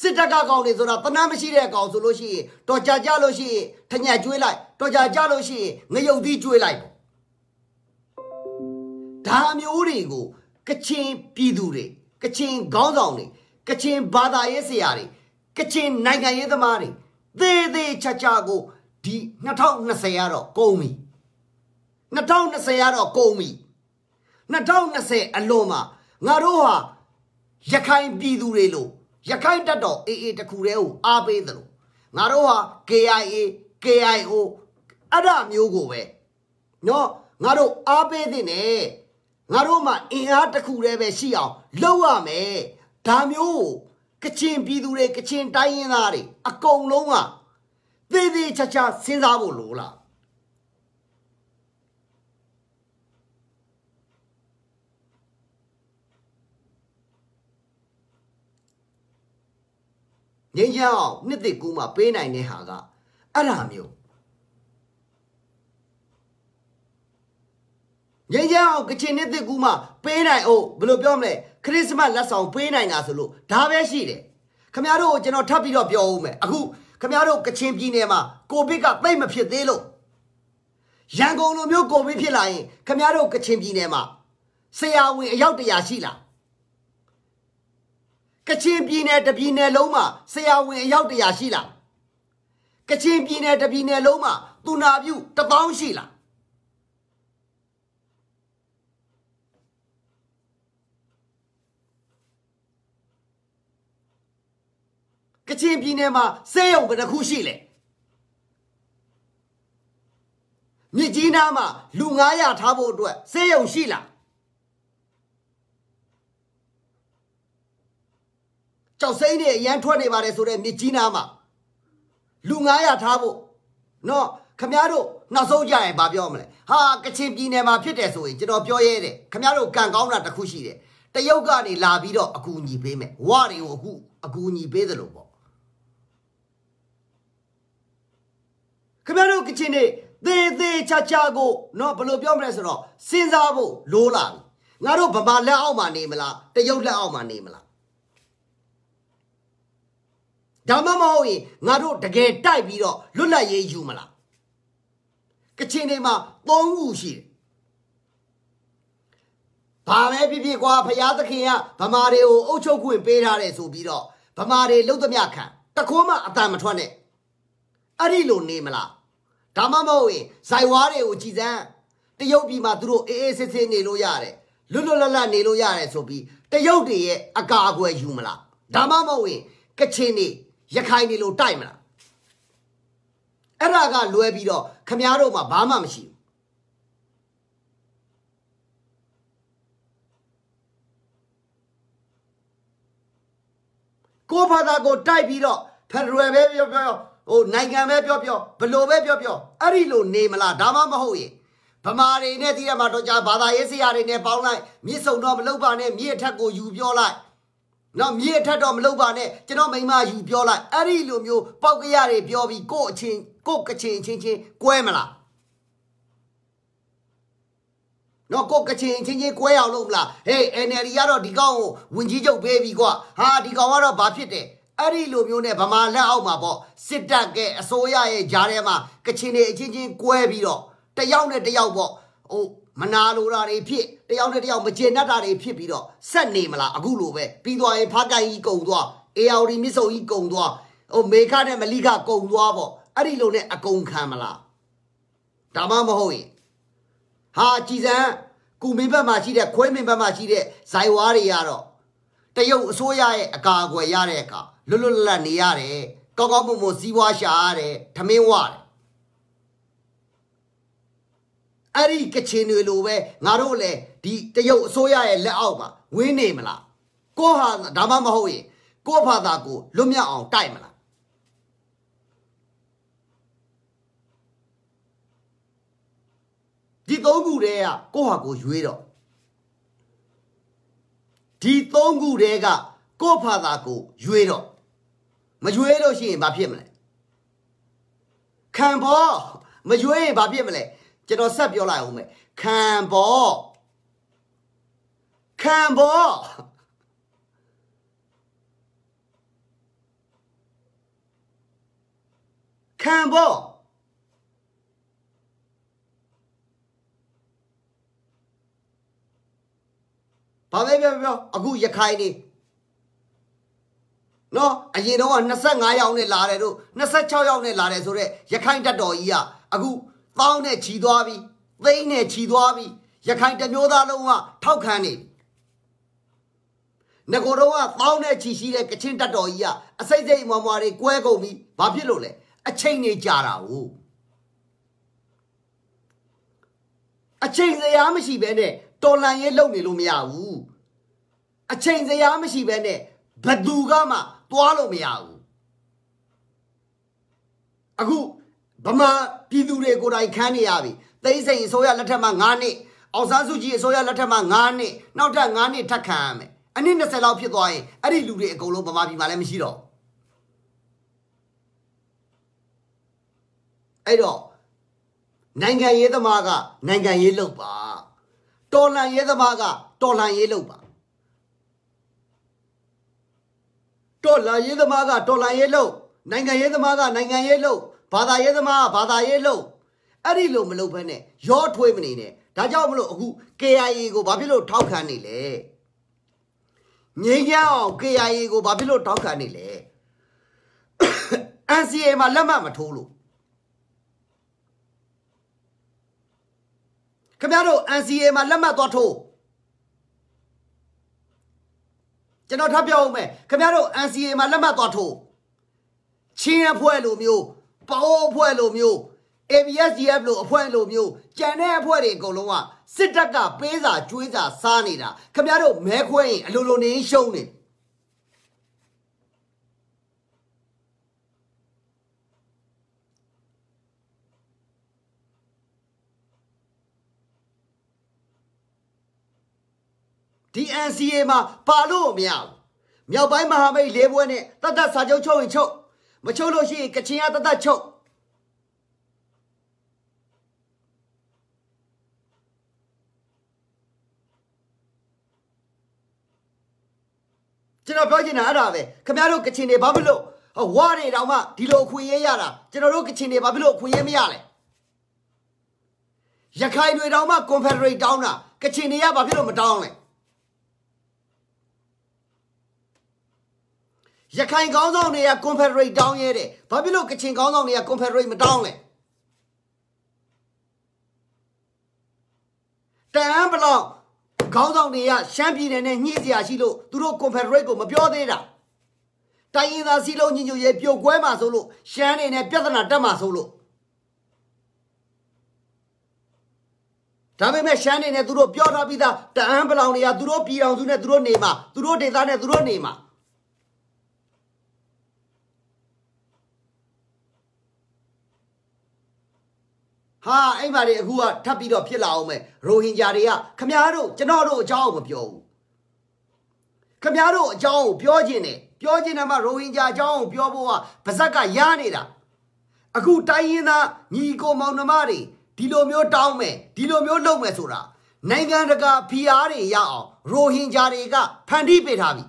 A: စစ်တပ်ကကောင်တွေဆိုတာတနာမရှိတဲ့ကောင်ဆိုလို့ရှိရင်တော်ကြကြလို့ရှိရင်ထညက်ကျွေးလိုက်တော်ကြကြလို့ရှိရင်ငရုတ်သီးကျွေးလိုက်ဒါမျိုးတွေကို ကချင်ပြည်သူတွေကချင်ခေါင်းဆောင်တွေကချင်ဘာသာရေးဆရာတွေကချင်နိုင်ငံရေးသမားတွေသေးသေးချာချာကိုဒီ2020ရတော့ကုန်ပြီ2020ရတော့ကုန်ပြီ2020အလွန်မှာငါတို့ဟာရခိုင်ပြည်သူတွေလို့ရခိုင်တပ်တော် AA တခုတည်းကိုအားပေးသလိုငါတို့ဟာ KIA KIO အဲ့ဒါမျိုးကိုပဲเนาะငါတို့အားပေးတဲ့ငါတို့မှာအင်အားတစ်ခုတည်းပဲရှိအောင်လုပ်ရမယ်ဒါမျိုး ကချင်ပြည်သူတွေကချင်တိုင်းရင်းသားတွေအကုန်လုံးကသေးသေးချာချာစဉ်းစားဖို့လိုလားငင်းချောင်းနှစ်သိကူးမှပေးနိုင်တဲ့ဟာကအဲ့ဒါမျိုးငြိမ်းချမ်းအောင်ကချင်နှစ်တစ်ကူးမှပေးနိုင်အောင်ဘယ်လိုပြောမလဲခရစ်စမတ်လက်ဆောင်ပေးနိုင်တာဆိုလို့ဒါပဲရှိတယ်ခမရတို့ကျွန်တော်ထပ်ပြီးတော့ပြောဦးမယ်အခုခမရတို့ကချင်ပြည်နယ်မှာကိုဗစ်ကသိမ့်မဖြစ်သေးလို့ရန်ကုန်လိုမျိုးကိုဗစ်ဖြစ်လာရင်ခမရတို့ကချင်ပြည်နယ်မှာဆရာဝန်အယောက်တရာရှိလားကချင်ပြည်နယ်တပြည်နယ်လုံးမှာဆရာဝန်အယောက်တရာရှိလားကချင်ပြည်နယ်တပြည်နယ်လုံးမှာသူနာပြု1000ရှိလားချင်ပြည်နယ်မှာစဲရုံကတစ်ခုရှိလေမြစ်ကြီးနားမှာလူ900ထားဖို့အတွက်စဲရုံရှိလားကြောက်စိမ့်တွေအရန်ထွက်နေပါတယ်ဆိုတော့မြစ်ကြီးနားမှာလူ900ထားဖို့နော်ခမည်းတော်နောက်ဆုံးကြရင်ဘာပြောမလဲဟာကချင်ပြည်နယ်မှာဖြစ်တယ်ဆိုရင်ကျွန်တော်ပြောရဲတယ်ခမည်းတော်ကံကောင်းတာတစ်ခုရှိတယ်တရုတ်ကနေလာပြီးတော့အကူအညီပေးမယ်ဝတွေကိုအခုအကူအညီပေးသလိုပေါ့ခင်ဗျားတို့ကချင်နေသေးသေးချာချာကိုနော်ဘယ်လိုပြောမလဲဆိုတော့စဉ်းစားဖို့လိုလာပြီငါတို့ဗမာလက်အောက်မှာနေမလားတရုတ်လက်အောက်မှာနေမလားဒါမှမဟုတ်ရင်ငါတို့တကယ်တိုက်ပြီးတော့လွတ်လပ်ရေးယူမလားကချင်တွေမှာ၃ခုရှိတယ်ဘာပဲဖြစ်ဖြစ်ကွာဖရာသခင်ကဗမာတွေကိုအုပ်ချုပ်ခွင့်ပေးထားတယ်ဆိုပြီးတော့ဗမာတွေလုံးသမျှခံတခိုးမှအတန်မထွက်နဲ့အဲ့ဒီလိုနေမလားဒါမှမဟုတ်ရင်ဇိုင်ဝါတွေကိုကြည်စမ်းတရုတ်ပြည်မှာသူတို့အေးအေးဆေးဆေးနေလို့ရတယ်လွတ်လွတ်လပ်လပ်နေလို့ရတယ်ဆိုပြီးတရုတ်တွေရဲ့အကာအကွယ်ယူမလားဒါမှမဟုတ်ရင်ကချင်တွေရခိုင်တွေလိုတိုက်မလားအဲ့ဒါကလွဲပြီးတော့ခမားတို့မှာဘာမှမရှိဘူးကိုဖာသာကိုတိုက်ပြီးတော့ဖက်ဒရယ်ပဲပြောပြောဟိုနိုင်ငံပဲပြောပြောဘလို့ပဲပြောပြောအဲ့ဒီလိုနေမလားဒါမှမဟုတ်ရင်ဗမာတွေနဲ့တိရမှာတော့ကြာဘာသာရေးဆရာတွေနဲ့ပေါင်းလိုက်မြစ်စုံတော့မလုပ်ပါနဲ့မြစ်အထက်ကိုယူပြောလိုက်နော်မြေအထက်တော့မလုပ်ပါနဲ့ကျွန်တော်မိမယူပြောလိုက်အဲ့ဒီလိုမျိုးပောက်ကရတွေပြောပြီးကို့အချင်းကို့ကချင်းချင်းချင်းကွဲမလားနော်ကို့ကချင်းချင်းချင်းကွဲအောင်လုပ်မလားဟေး NLD ကတော့ဒီကောင်ကိုဝင်ကြီးချုပ်ပေးပြီးကွာဟာဒီကောင်ကတော့ဘာဖြစ်တယ်အဲ့ဒီလိုမျိုးနဲ့ဗမာလက်အောက်မှာပေါ့စစ်တပ်ကအစိုးရရဲ့ကြားထဲမှာကချင်တွေအချင်းချင်းကွဲပြီးတော့တယောက်နဲ့တယောက်ပေါ့ဟိုမနာလိုတာတွေဖြစ်တယောက်နဲ့တယောက်မကျေနပ်တာတွေဖြစ်ပြီးတော့ဆက်နေမလားအခုလိုပဲပြီးသွားရင်ဖားကန်ကြီးကုံသွားအေယော်ဒီမြစ်စုံကြီးကုံသွားဟိုမေခနဲ့မလိခကုံသွားပေါ့အဲ့ဒီလိုနဲ့အကုံခံမလားဒါမှမဟုတ်ရင်ဟာကြည်စံကုမင်းဘက်မှာရှိတဲ့ခွေးမင်းဘက်မှာရှိတဲ့ဇိုင်ဝါတွေကတော့တရုတ်အစိုးရရဲ့အကာအကွယ်ရတဲ့အခါလွတ်လွတ်လပ်လပ်နေရတယ်ကောင်းကောင်းမွန်မွန်စီးပွားရှာရတယ်ထမင်းဝတယ်အဲ့ဒီကချင်တွေလိုပဲငါတို့လည်းဒီတရုတ်အစိုးရရဲ့လက်အောက်မှာဝင်းနေမလားကိုဟာဒါမှမဟုတ်ရင်ကိုဖာသာကိုလွတ်မြောက်အောင်တိုက်မလားဒီသုံးခုတည်းကကိုဟာကိုရွေးတော့ဒီသုံးခုတည်းကကို့ဖာသာကိုရွေးတော့မရွေးလို့ရှိရင်ဘာဖြစ်မလဲခံဘောမရွေးရင်ဘာဖြစ်မလဲကျွန်တော်ဆက်ပြောလိုက်အောင်မယ်ခံဘောခံဘောခံဘောဘာပဲပြောပြောအခုရခိုင်နေနော်အရင်တော့က25ရောက်နဲ့လာတယ်တို့26ရောက်နဲ့လာတယ်ဆိုတော့ရခိုင်တပ်တော်ကြီးကအခုပေါင်းနဲ့ခြီသွားပြီသိန်းနဲ့ခြီသွားပြီရခိုင်တမျိုးသားလုံးကထောက်ခံနေငကိုတော့ကပေါင်းနဲ့ခြီရှိတဲ့ကချင်းတပ်တော်ကြီးကအစိတ်စိတ်မွားမွားတွေကွဲကုန်ပြီဘာဖြစ်လို့လဲအချိန်နေကြတာ哦အချိန်စရာမရှိဘဲနဲ့တော်လှန်ရေးလုပ်နေလို့မရဘူးအချိန်စရာမရှိဘဲနဲ့ဘသူကမှသွားလို့မရဘူးအခုဗမာပြည်သူတွေကိုယ်တိုင်ခံနေရပြီသိစိန်အစိုးရလက်ထက်မှာ9နှစ်အောင်စားစုကြီးအစိုးရလက်ထက်မှာ9နှစ်နောက်ထပ်9နှစ်ထပ်ခံရမယ်အနည်း20လောက်ဖြစ်သွားရင်အဲ့ဒီလူတွေအကုန်လုံးဗမာပြည်မှာလည်းမရှိတော့အဲ့တော့နိုင်ငံရေးသမားကနိုင်ငံရေးလုပ်ပါတော်လှန်ရေးသမားကတော်လှန်ရေးလုပ်ပါတော်လှန်ရေးသမားကတော်လှန်ရေးလုပ်နိုင်ငံရေးသမားကနိုင်ငံရေးလုပ်ဘာသာရေးသမားကဘာသာရေးလုပ်အဲ့ဒီလိုမလုပ်ဘဲနဲ့ရောထွေးမနေနဲ့ဒါကြောင့်မလို့အခု KIA ကိုဘာဖြစ်လို့ထောက်ခံနေလဲငြိမ်းချမ်းအောင် KIA ကိုဘာဖြစ်လို့ထောက်ခံနေလဲ NCA မှာလက်မှတ်မထိုးလို့ခင်ဗျားတို့ NCA မှာလက်မှတ်သွားထိုးကျွန်တော်ထပ်ပြောအောင်မယ်ခင်ဗျားတို့ NCA မှာလက်မှတ်သွားထိုးချင်းအဖွဲ့လိုမျိုး ပေါင်းအဖွဲ့လိုမျိုး ABSDF လို့အဖွဲ့လိုမျိုးကြံတဲ့အဖွဲ့တွေအကုန်လုံးကစစ်တပ်ကပေးစာကျွေးစာစားနေတာခင်ဗျားတို့မဲခွဲရင်အလိုလိုနေရှုံးနေတယ်ဒီ NCA မှာပါလို့မရဘူးမြောက်ပိုင်းမဟာမိတ်လေးဘွဲနဲ့တတ်တတ်စာချုပ်ချုပ်ရင်ချုပ်မချုပ်လို့ရှိရင်ကချင်ရတတ်တတ်ချုပ်ကျွန်တော်ပြောချင်တာအဲ့ဒါပဲခင်ဗျားတို့ကချင်တွေဘာဖြစ်လို့ဝါတွေတောင်မှဒီလိုအခွင့်အရေးရတာကျွန်တော်တို့ကချင်တွေဘာဖြစ်လို့အခွင့်အရေးမရလဲရခိုင်တွေတောင်မှ confederate တောင်းတာကချင်တွေကဘာဖြစ်လို့မတောင်းလဲရခိုင်ကောင်းဆောင်တွေက confederate တောင်းရဲတယ်ဘာဖြစ်လို့ကချင်ကောင်းဆောင်တွေက confederate မတောင်းလဲတန်ဘလောက်ခေါင်းဆောင်တွေကရှမ်းပြည်နယ်နဲ့ညှိစရာရှိလို့သူတို့ confederate ကိုမပြောသေးတာတိုင်းရင်းသားစည်းလုံးညီညွတ်ရေးပြိုကွဲမှာဆိုလို့ရှမ်းနေနဲ့ပြဿနာတက်မှာဆိုလို့ဒါပေမဲ့ရှမ်းနေနဲ့သူတို့ပြောထားပြီးသားတအန်းပလောင်တွေကသူတို့ပြည်အောင်စုနဲ့သူတို့နေမှာသူတို့ဒေသနဲ့သူတို့နေမှာဟာအဲ့မှာတွေအခုကထပ်ပြီးတော့ဖြစ်လာအောင်မယ်ရိုဟင်ဂျာတွေကခမားတို့ကျွန်တော်တို့အကြောင်းမပြောဘူးခမားတို့အကြောင်းကိုပြောခြင်းနဲ့ပြောခြင်းနဲ့မှရိုဟင်ဂျာအကြောင်းကိုပြောဖို့ကပါဇက်ကရနေတာအခုတိုင်းရင်းသားညီကိုမောင်နှမတွေဒီလိုမျိုးတောင်းမယ်ဒီလိုမျိုးလုပ်မယ်ဆိုတာနိုင်ငံတကာဖိအားတွေရအောင်ရိုဟင်ဂျာတွေကဖန်တီးပေးထားပြီ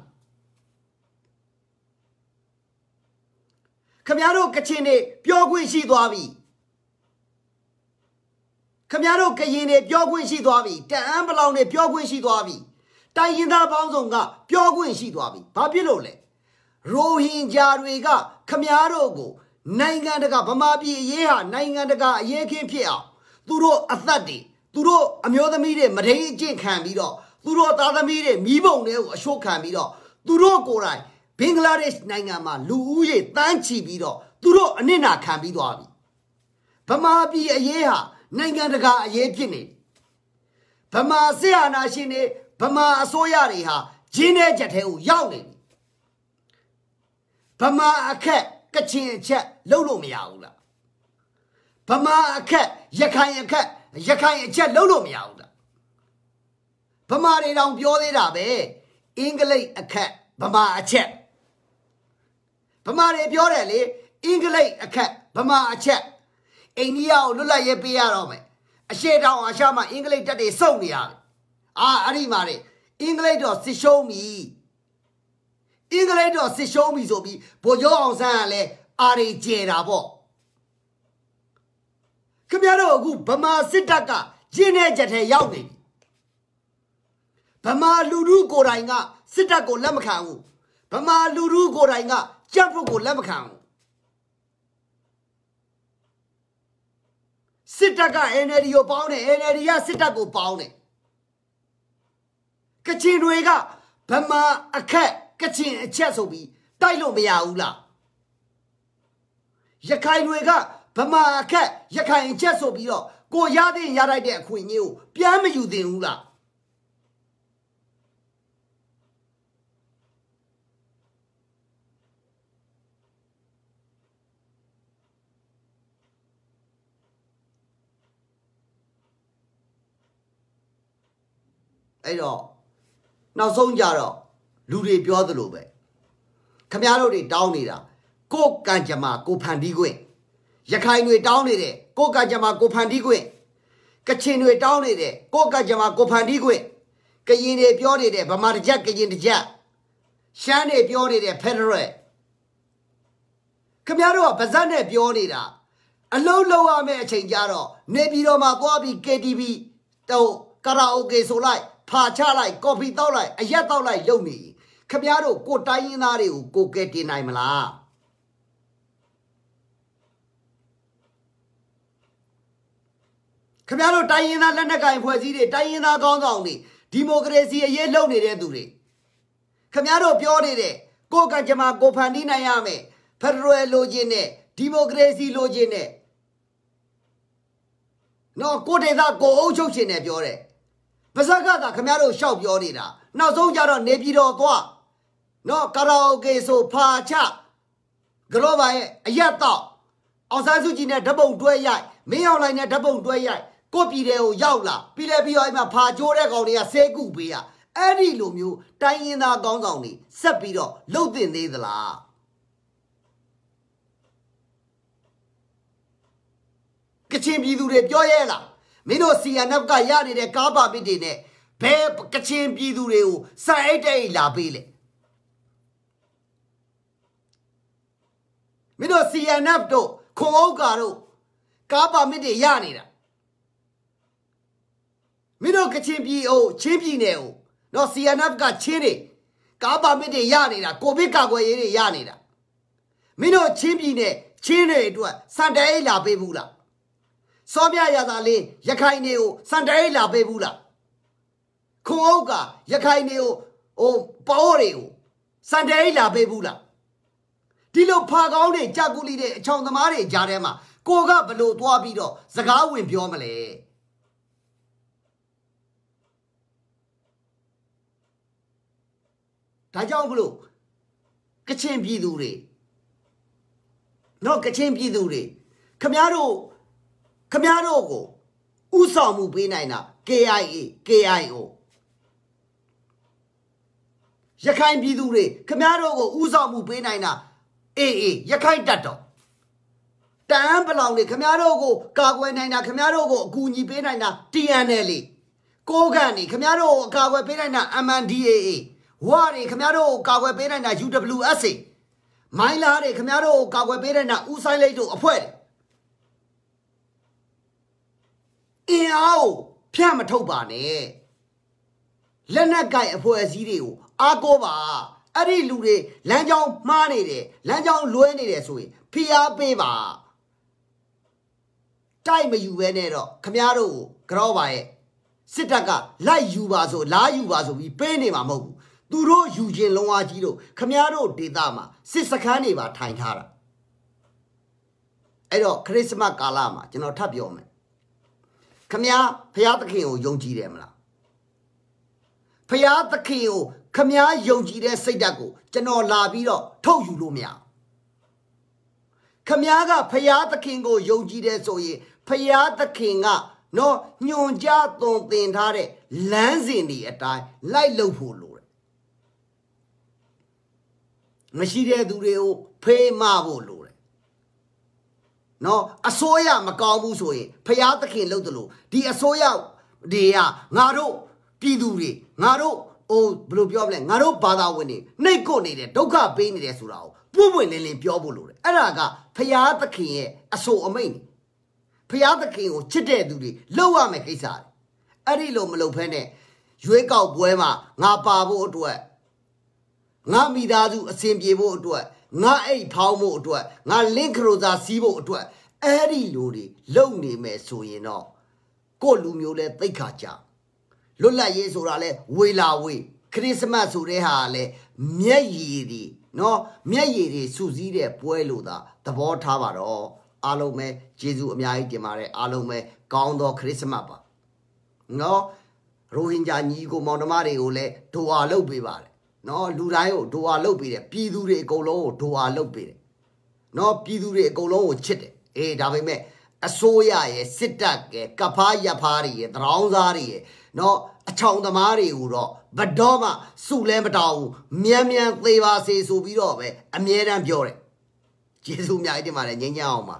A: ခမားတို့ကချင်တွေပြောခွင့်ရှိသွားပြီခမရတို့ကရင်တွေပြောခွင့်ရှိသွားပြီတအန်းပလောင်တွေပြောခွင့်ရှိသွားပြီတိုင်ရင်သားပေါင်းစုံကပြောခွင့်ရှိသွားပြီဘာဖြစ်လို့လဲရိုဟင်ဂျာတွေကခမရတို့ကိုနိုင်ငံတကာဗမာပြည်အရေးဟာနိုင်ငံတကာအရေးခင်းဖြစ်အောင်သူတို့အသက်တွေသူတို့အမျိုးသမီးတွေမဒိန်အကျင့်ခံပြီးတော့သူတို့သားသမီးတွေမိဘုံတွေကိုအရှုတ်ခံပြီးတော့သူတို့ကိုယ်တိုင်ဘင်္ဂလားဒေ့ရှ်နိုင်ငံမှာလူဦးရေတန်းချီပြီးတော့သူတို့အနစ်နာခံပြီးသွားပြီဗမာပြည်အရေးဟာနိုင်ငံတကာအရေးဖြစ်နေဗမာဆေးအာနာရှင်တွေဗမာအစိုးရတွေဟာဂျင်းတဲ့ချက်ထဲကိုရောက်နေပြီဗမာအခက် ကချင်အချက်လှုပ်လို့မရဘူးလားဗမာအခက်ရခိုင်အခက်ရခိုင်အချက်လှုပ်လို့မရဘူးလားဗမာတွေတောင်ပြောသေးတာပဲအင်္ဂလိပ်အခက်ဗမာအချက်ဗမာတွေပြောတယ်လေအင်္ဂလိပ်အခက်ဗမာအချက်အိန္ဒိယကိုလွတ်လပ်ရေးပေးရတော့မယ်အရှေ့တောင်အာရှမှာအင်္ဂလိပ်တပ်တွေစုံနေရတယ်အာအဲ့ဒီမှာလေအင်္ဂလိပ်တော့စစ်ရှုံးပြီအင်္ဂလိပ်တော့စစ်ရှုံးပြီဆိုပြီးဗိုလ်ချုပ်အောင်ဆန်းကလည်းအာရီကျဲတာပေါ့ခင်ဗျားတို့အခုဗမာစစ်တပ်ကကျင်းတဲ့ချက်ထဲရောက်နေပြီဗမာလူထုကိုယ်တိုင်ကစစ်တပ်ကိုလက်မခံဘူးဗမာလူထုကိုယ်တိုင်ကကြံ့ဖို့ကိုလက်မခံဘူးစစ်တပ်က NLD ကိုပေါင်းတယ် NLD ကစစ်တပ်ကိုပေါင်းတယ်ကချင်တွေကဗမာအခက်ကချင်အချက်ဆိုပြီးတိုက်လို့မရဘူးလားရခိုင်တွေကဗမာအခက်ရခိုင်အချက်ဆိုပြီးတော့ကိုရတဲ့ရလိုက်တဲ့အခွင့်အရေးကိုပြန်မယူသင့်ဘူးလားအဲ့တော့နောက်ဆုံးကြတော့လူတွေပြောသလိုပဲခမားတို့တွေတောင်းနေတာကိုကံကြမ္မာကိုဖန်တီးခွင့်ရခိုင်တွေတောင်းနေတဲ့ကိုကံကြမ္မာကိုဖန်တီးခွင့်ကချင်တွေတောင်းနေတဲ့ကိုကံကြမ္မာကိုဖန်တီးခွင့်ကရင်တွေပြောနေတဲ့ဗမာတကြက်ကရင်တကြက်ရှမ်းတွေပြောနေတဲ့ဖက်ဒရယ်ခမားတို့ကဗဇက်နဲ့ပြောနေတာအလုံးလုံးရမယ့်အချိန်ကြတော့နေပြည်တော်မှာသွားပြီး KTV တော့ကာရာအိုကေဆိုလိုက်ဖာချလိုက်ကော်ဖီတောက်လိုက်အရက်တောက်လိုက်လုပ်နေခမည်းတော်ကိုတိုင်းရင်းသားတွေကိုကိုကယ်တင်နိုင်မလားခမည်းတော်တိုင်းရင်းသားလက်နက်ကင်ဖွဲ့စည်းတွေတိုင်းရင်းသားကောင်းဆောင်တွေဒီမိုကရေစီအရေးလုပ်နေတဲ့သူတွေခမည်းတော်ပြောနေတဲ့ကိုကံကြမ္မာကိုဖန်တီးနိုင်ရမယ်ဖက်ဒရယ်လိုချင်တဲ့ဒီမိုကရေစီလိုချင်တဲ့နော်ကိုဒေသကိုအုပ်ချုပ်ချင်တယ်ပြောတယ်ပါဇက်ကသာခမရတို့ရှောက်ပြောနေတာနောက်ဆုံးကြတော့နေပြည်တော်သွားနော်ကာရာအိုကေဆိုဖာချဂရောဘာရဲ့အရက်တော့အောင်ဆန်းစုကြည်နဲ့ဓပုံတွဲရိုက်မင်းအောင်လိုင်းနဲ့ဓပုံတွဲရိုက်ကိုပြည်တယ်ကိုရောက်လာပြီးလဲပြီးတော့အဲ့မှာဖာကျိုးတဲ့ကောင်တွေကဆဲကုပေးရအဲ့ဒီလိုမျိုးတိုင်းရင်းသားကောင်းဆောင်တွေဆက်ပြီးတော့လှုပ်တင်သေးသလားကချင်ပြည်သူတွေပြောရဲလားမင်းတို့ CNF ကရနေတဲ့ကားပါမစ်တွေနဲ့ဘယ်ကချင်ပြည်သူတွေကိုစံအိတ်တဲ့လာပေးလဲမင်းတို့ CNF တို့ခုံအုပ်ကာတို့ကားပါမစ်တွေရနေတာမင်းတို့ကချင်ပြည်ဟိုချင်းပြည်နယ်ဟိုနော် CNF ကချင်းတွေကားပါမစ်တွေရနေတာကိုဗစ်ကာကွယ်ရေးတွေရနေတာမင်းတို့ချင်းပြည်နယ်ချင်းတွေအတွက်စံတဲအိတ်လာပေးဘူးလားစောမြရသာလင်းရခိုင်တွေကိုစံတရိတ်လာပေးဘူးလားခွန်အုပ်ကရခိုင်တွေကိုဟိုပေါ်တွေကိုစံတရိတ်လာပေးဘူးလားဒီလိုဖာကောင်းတွေကြာကူလီတွေအချောင်သမားတွေကြားထဲမှာကိုကဘလို့သွားပြီးတော့စကားဝင်ပြောမလဲဒါကြောင့်မလို့ကချင်ပြည်သူတွေတော့ကချင်ပြည်သူတွေခမရတို့ခမားတို့ကိုဥဆောင်မှုပေးနိုင်တာ KIA KIO ရခိုင်ပြည်သူတွေခမားတို့ကိုဥဆောင်မှုပေးနိုင်တာ AA ရခိုင်တပ်တော်တန်းပလောင်တွေခမားတို့ကိုကာကွယ်နိုင်တာခမားတို့ကိုအကူအညီပေးနိုင်တာ TNL ကိုကန်နေခမားတို့ကိုအကာအကွယ်ပေးနိုင်တာ MNDAA ဝါတွေခမားတို့ကိုကာကွယ်ပေးနိုင်တာ UWSA မိုင်းလာတွေခမားတို့ကိုကာကွယ်ပေးနိုင်တာဦးဆိုင်လိတ်တို့အဖွဲ့တွေအင်အားကိုဖြန့်မထုတ်ပါနဲ့လက်နက်ကိုက်အဖွဲ့အစည်းတွေကိုအားကိုးပါအဲ့ဒီလူတွေလမ်းကြောင်းမှားနေတယ်လမ်းကြောင်းလွဲနေတယ်ဆိုရင်ဖိအားပေးပါတိုက်မယူပဲနဲ့တော့ခမားတို့ကိုကြောပါရဲ့စစ်တပ်ကလိုက်ယူပါဆို လားယူပါဆိုပြီးပေးနေမှာမဟုတ်ဘူးသူတို့ယူခြင်းလုံးဝကြီးတို့ခမားတို့ဒေသမှာစစ်စခန်းတွေပါထိုင်ထားတာအဲ့တော့ခရစ်စမတ်ကာလမှာကျွန်တော်ထပ်ပြောမယ်ခမည်းဖျားသခင်ကိုယုံကြည်တယ်မလားဖျားသခင်ကိုခမည်းယုံကြည်တဲ့စိတ်ဓာတ်ကိုကျွန်တော်လာပြီးတော့ထုတ်ယူလို့မရခမည်းကဖျားသခင်ကိုယုံကြည်တယ်ဆိုရင်ဖျားသခင်က နော်ညွန်ကြားသွန်သင်ထားတဲ့လမ်းစဉ်တွေအတိုင်းလိုက်လုပ်ဖို့လိုတယ်မရှိတဲ့သူတွေကိုဖေးမဖို့လိုနော်အစိုးရမကောင်းဘူးဆိုရင်ဖျားသခင်လုပ်တယ်လို့ဒီအစိုးရတွေကငါတို့ပြည်သူတွေငါတို့ဟိုဘယ်လိုပြောမလဲငါတို့ဘာသာဝင်တွေနှိတ်ကိုနေတယ်ဒုက္ခပေးနေတယ်ဆိုတာကိုပွင့်ပွင့်လင်းလင်းပြောဖို့လိုတယ်အဲ့ဒါကဖျားသခင်ရဲ့အဆိုအမိန့်ဖျားသခင်ကိုချစ်တဲ့သူတွေလောက်ရမယ်ကိစ္စတယ်အဲ့ဒီလိုမလုပ်ဖဲနဲ့ရွေးကောက်ပွဲမှာငါပါဖို့အတွက်ငါမိသားစုအဆင်ပြေဖို့အတွက်ငါအိတ်ဖောင်းဖို့အတွက်ငါလင့်ခရိုသာစီးဖို့အတွက်အဲ့ဒီလူတွေလုံနေမယ်ဆိုရင်တော့ကို့လူမျိုးလဲသိခါကြလွတ်လပ်ရေးဆိုတာလဲဝေလာဝေခရစ်စမတ်ဆိုတဲ့ဟာလဲမျက်ရည်တွေနော်မျက်ရည်တွေစုစည်းတဲ့ပွဲလို့သာသဘောထားပါတော့အားလုံးပဲယေရှုအများကြီးတင်ပါတယ်အားလုံးပဲကောင်းသောခရစ်စမတ်ပါနော်ရိုဟင်ဂျာညီကိုမောင်နှမတွေကိုလည်းဒုအာလုပ်ပေးပါတယ်နော်လူတိုင်းကိုဒိုအာလုပ်ပေးတယ်ပြည်သူတွေအကုန်လုံးကိုဒိုအာလုပ်ပေးတယ်နော်ပြည်သူတွေအကုန်လုံးကိုချစ်တယ်အေးဒါပေမဲ့အစိုးရရဲ့စစ်တပ်ရဲ့ကဖားရဖားတွေရဲ့သရောင်းစားတွေရဲ့နော်အချောင်သမားတွေကိုတော့ဘတော်မှစုလဲမတောင်းဘူးမြန်မြန်သေးပါစေဆိုပြီးတော့ပဲအမြဲတမ်းပြောတယ်ဂျေစုမြတ်အစ်တင်ပါတယ်ငင်းကြအောင်ပါ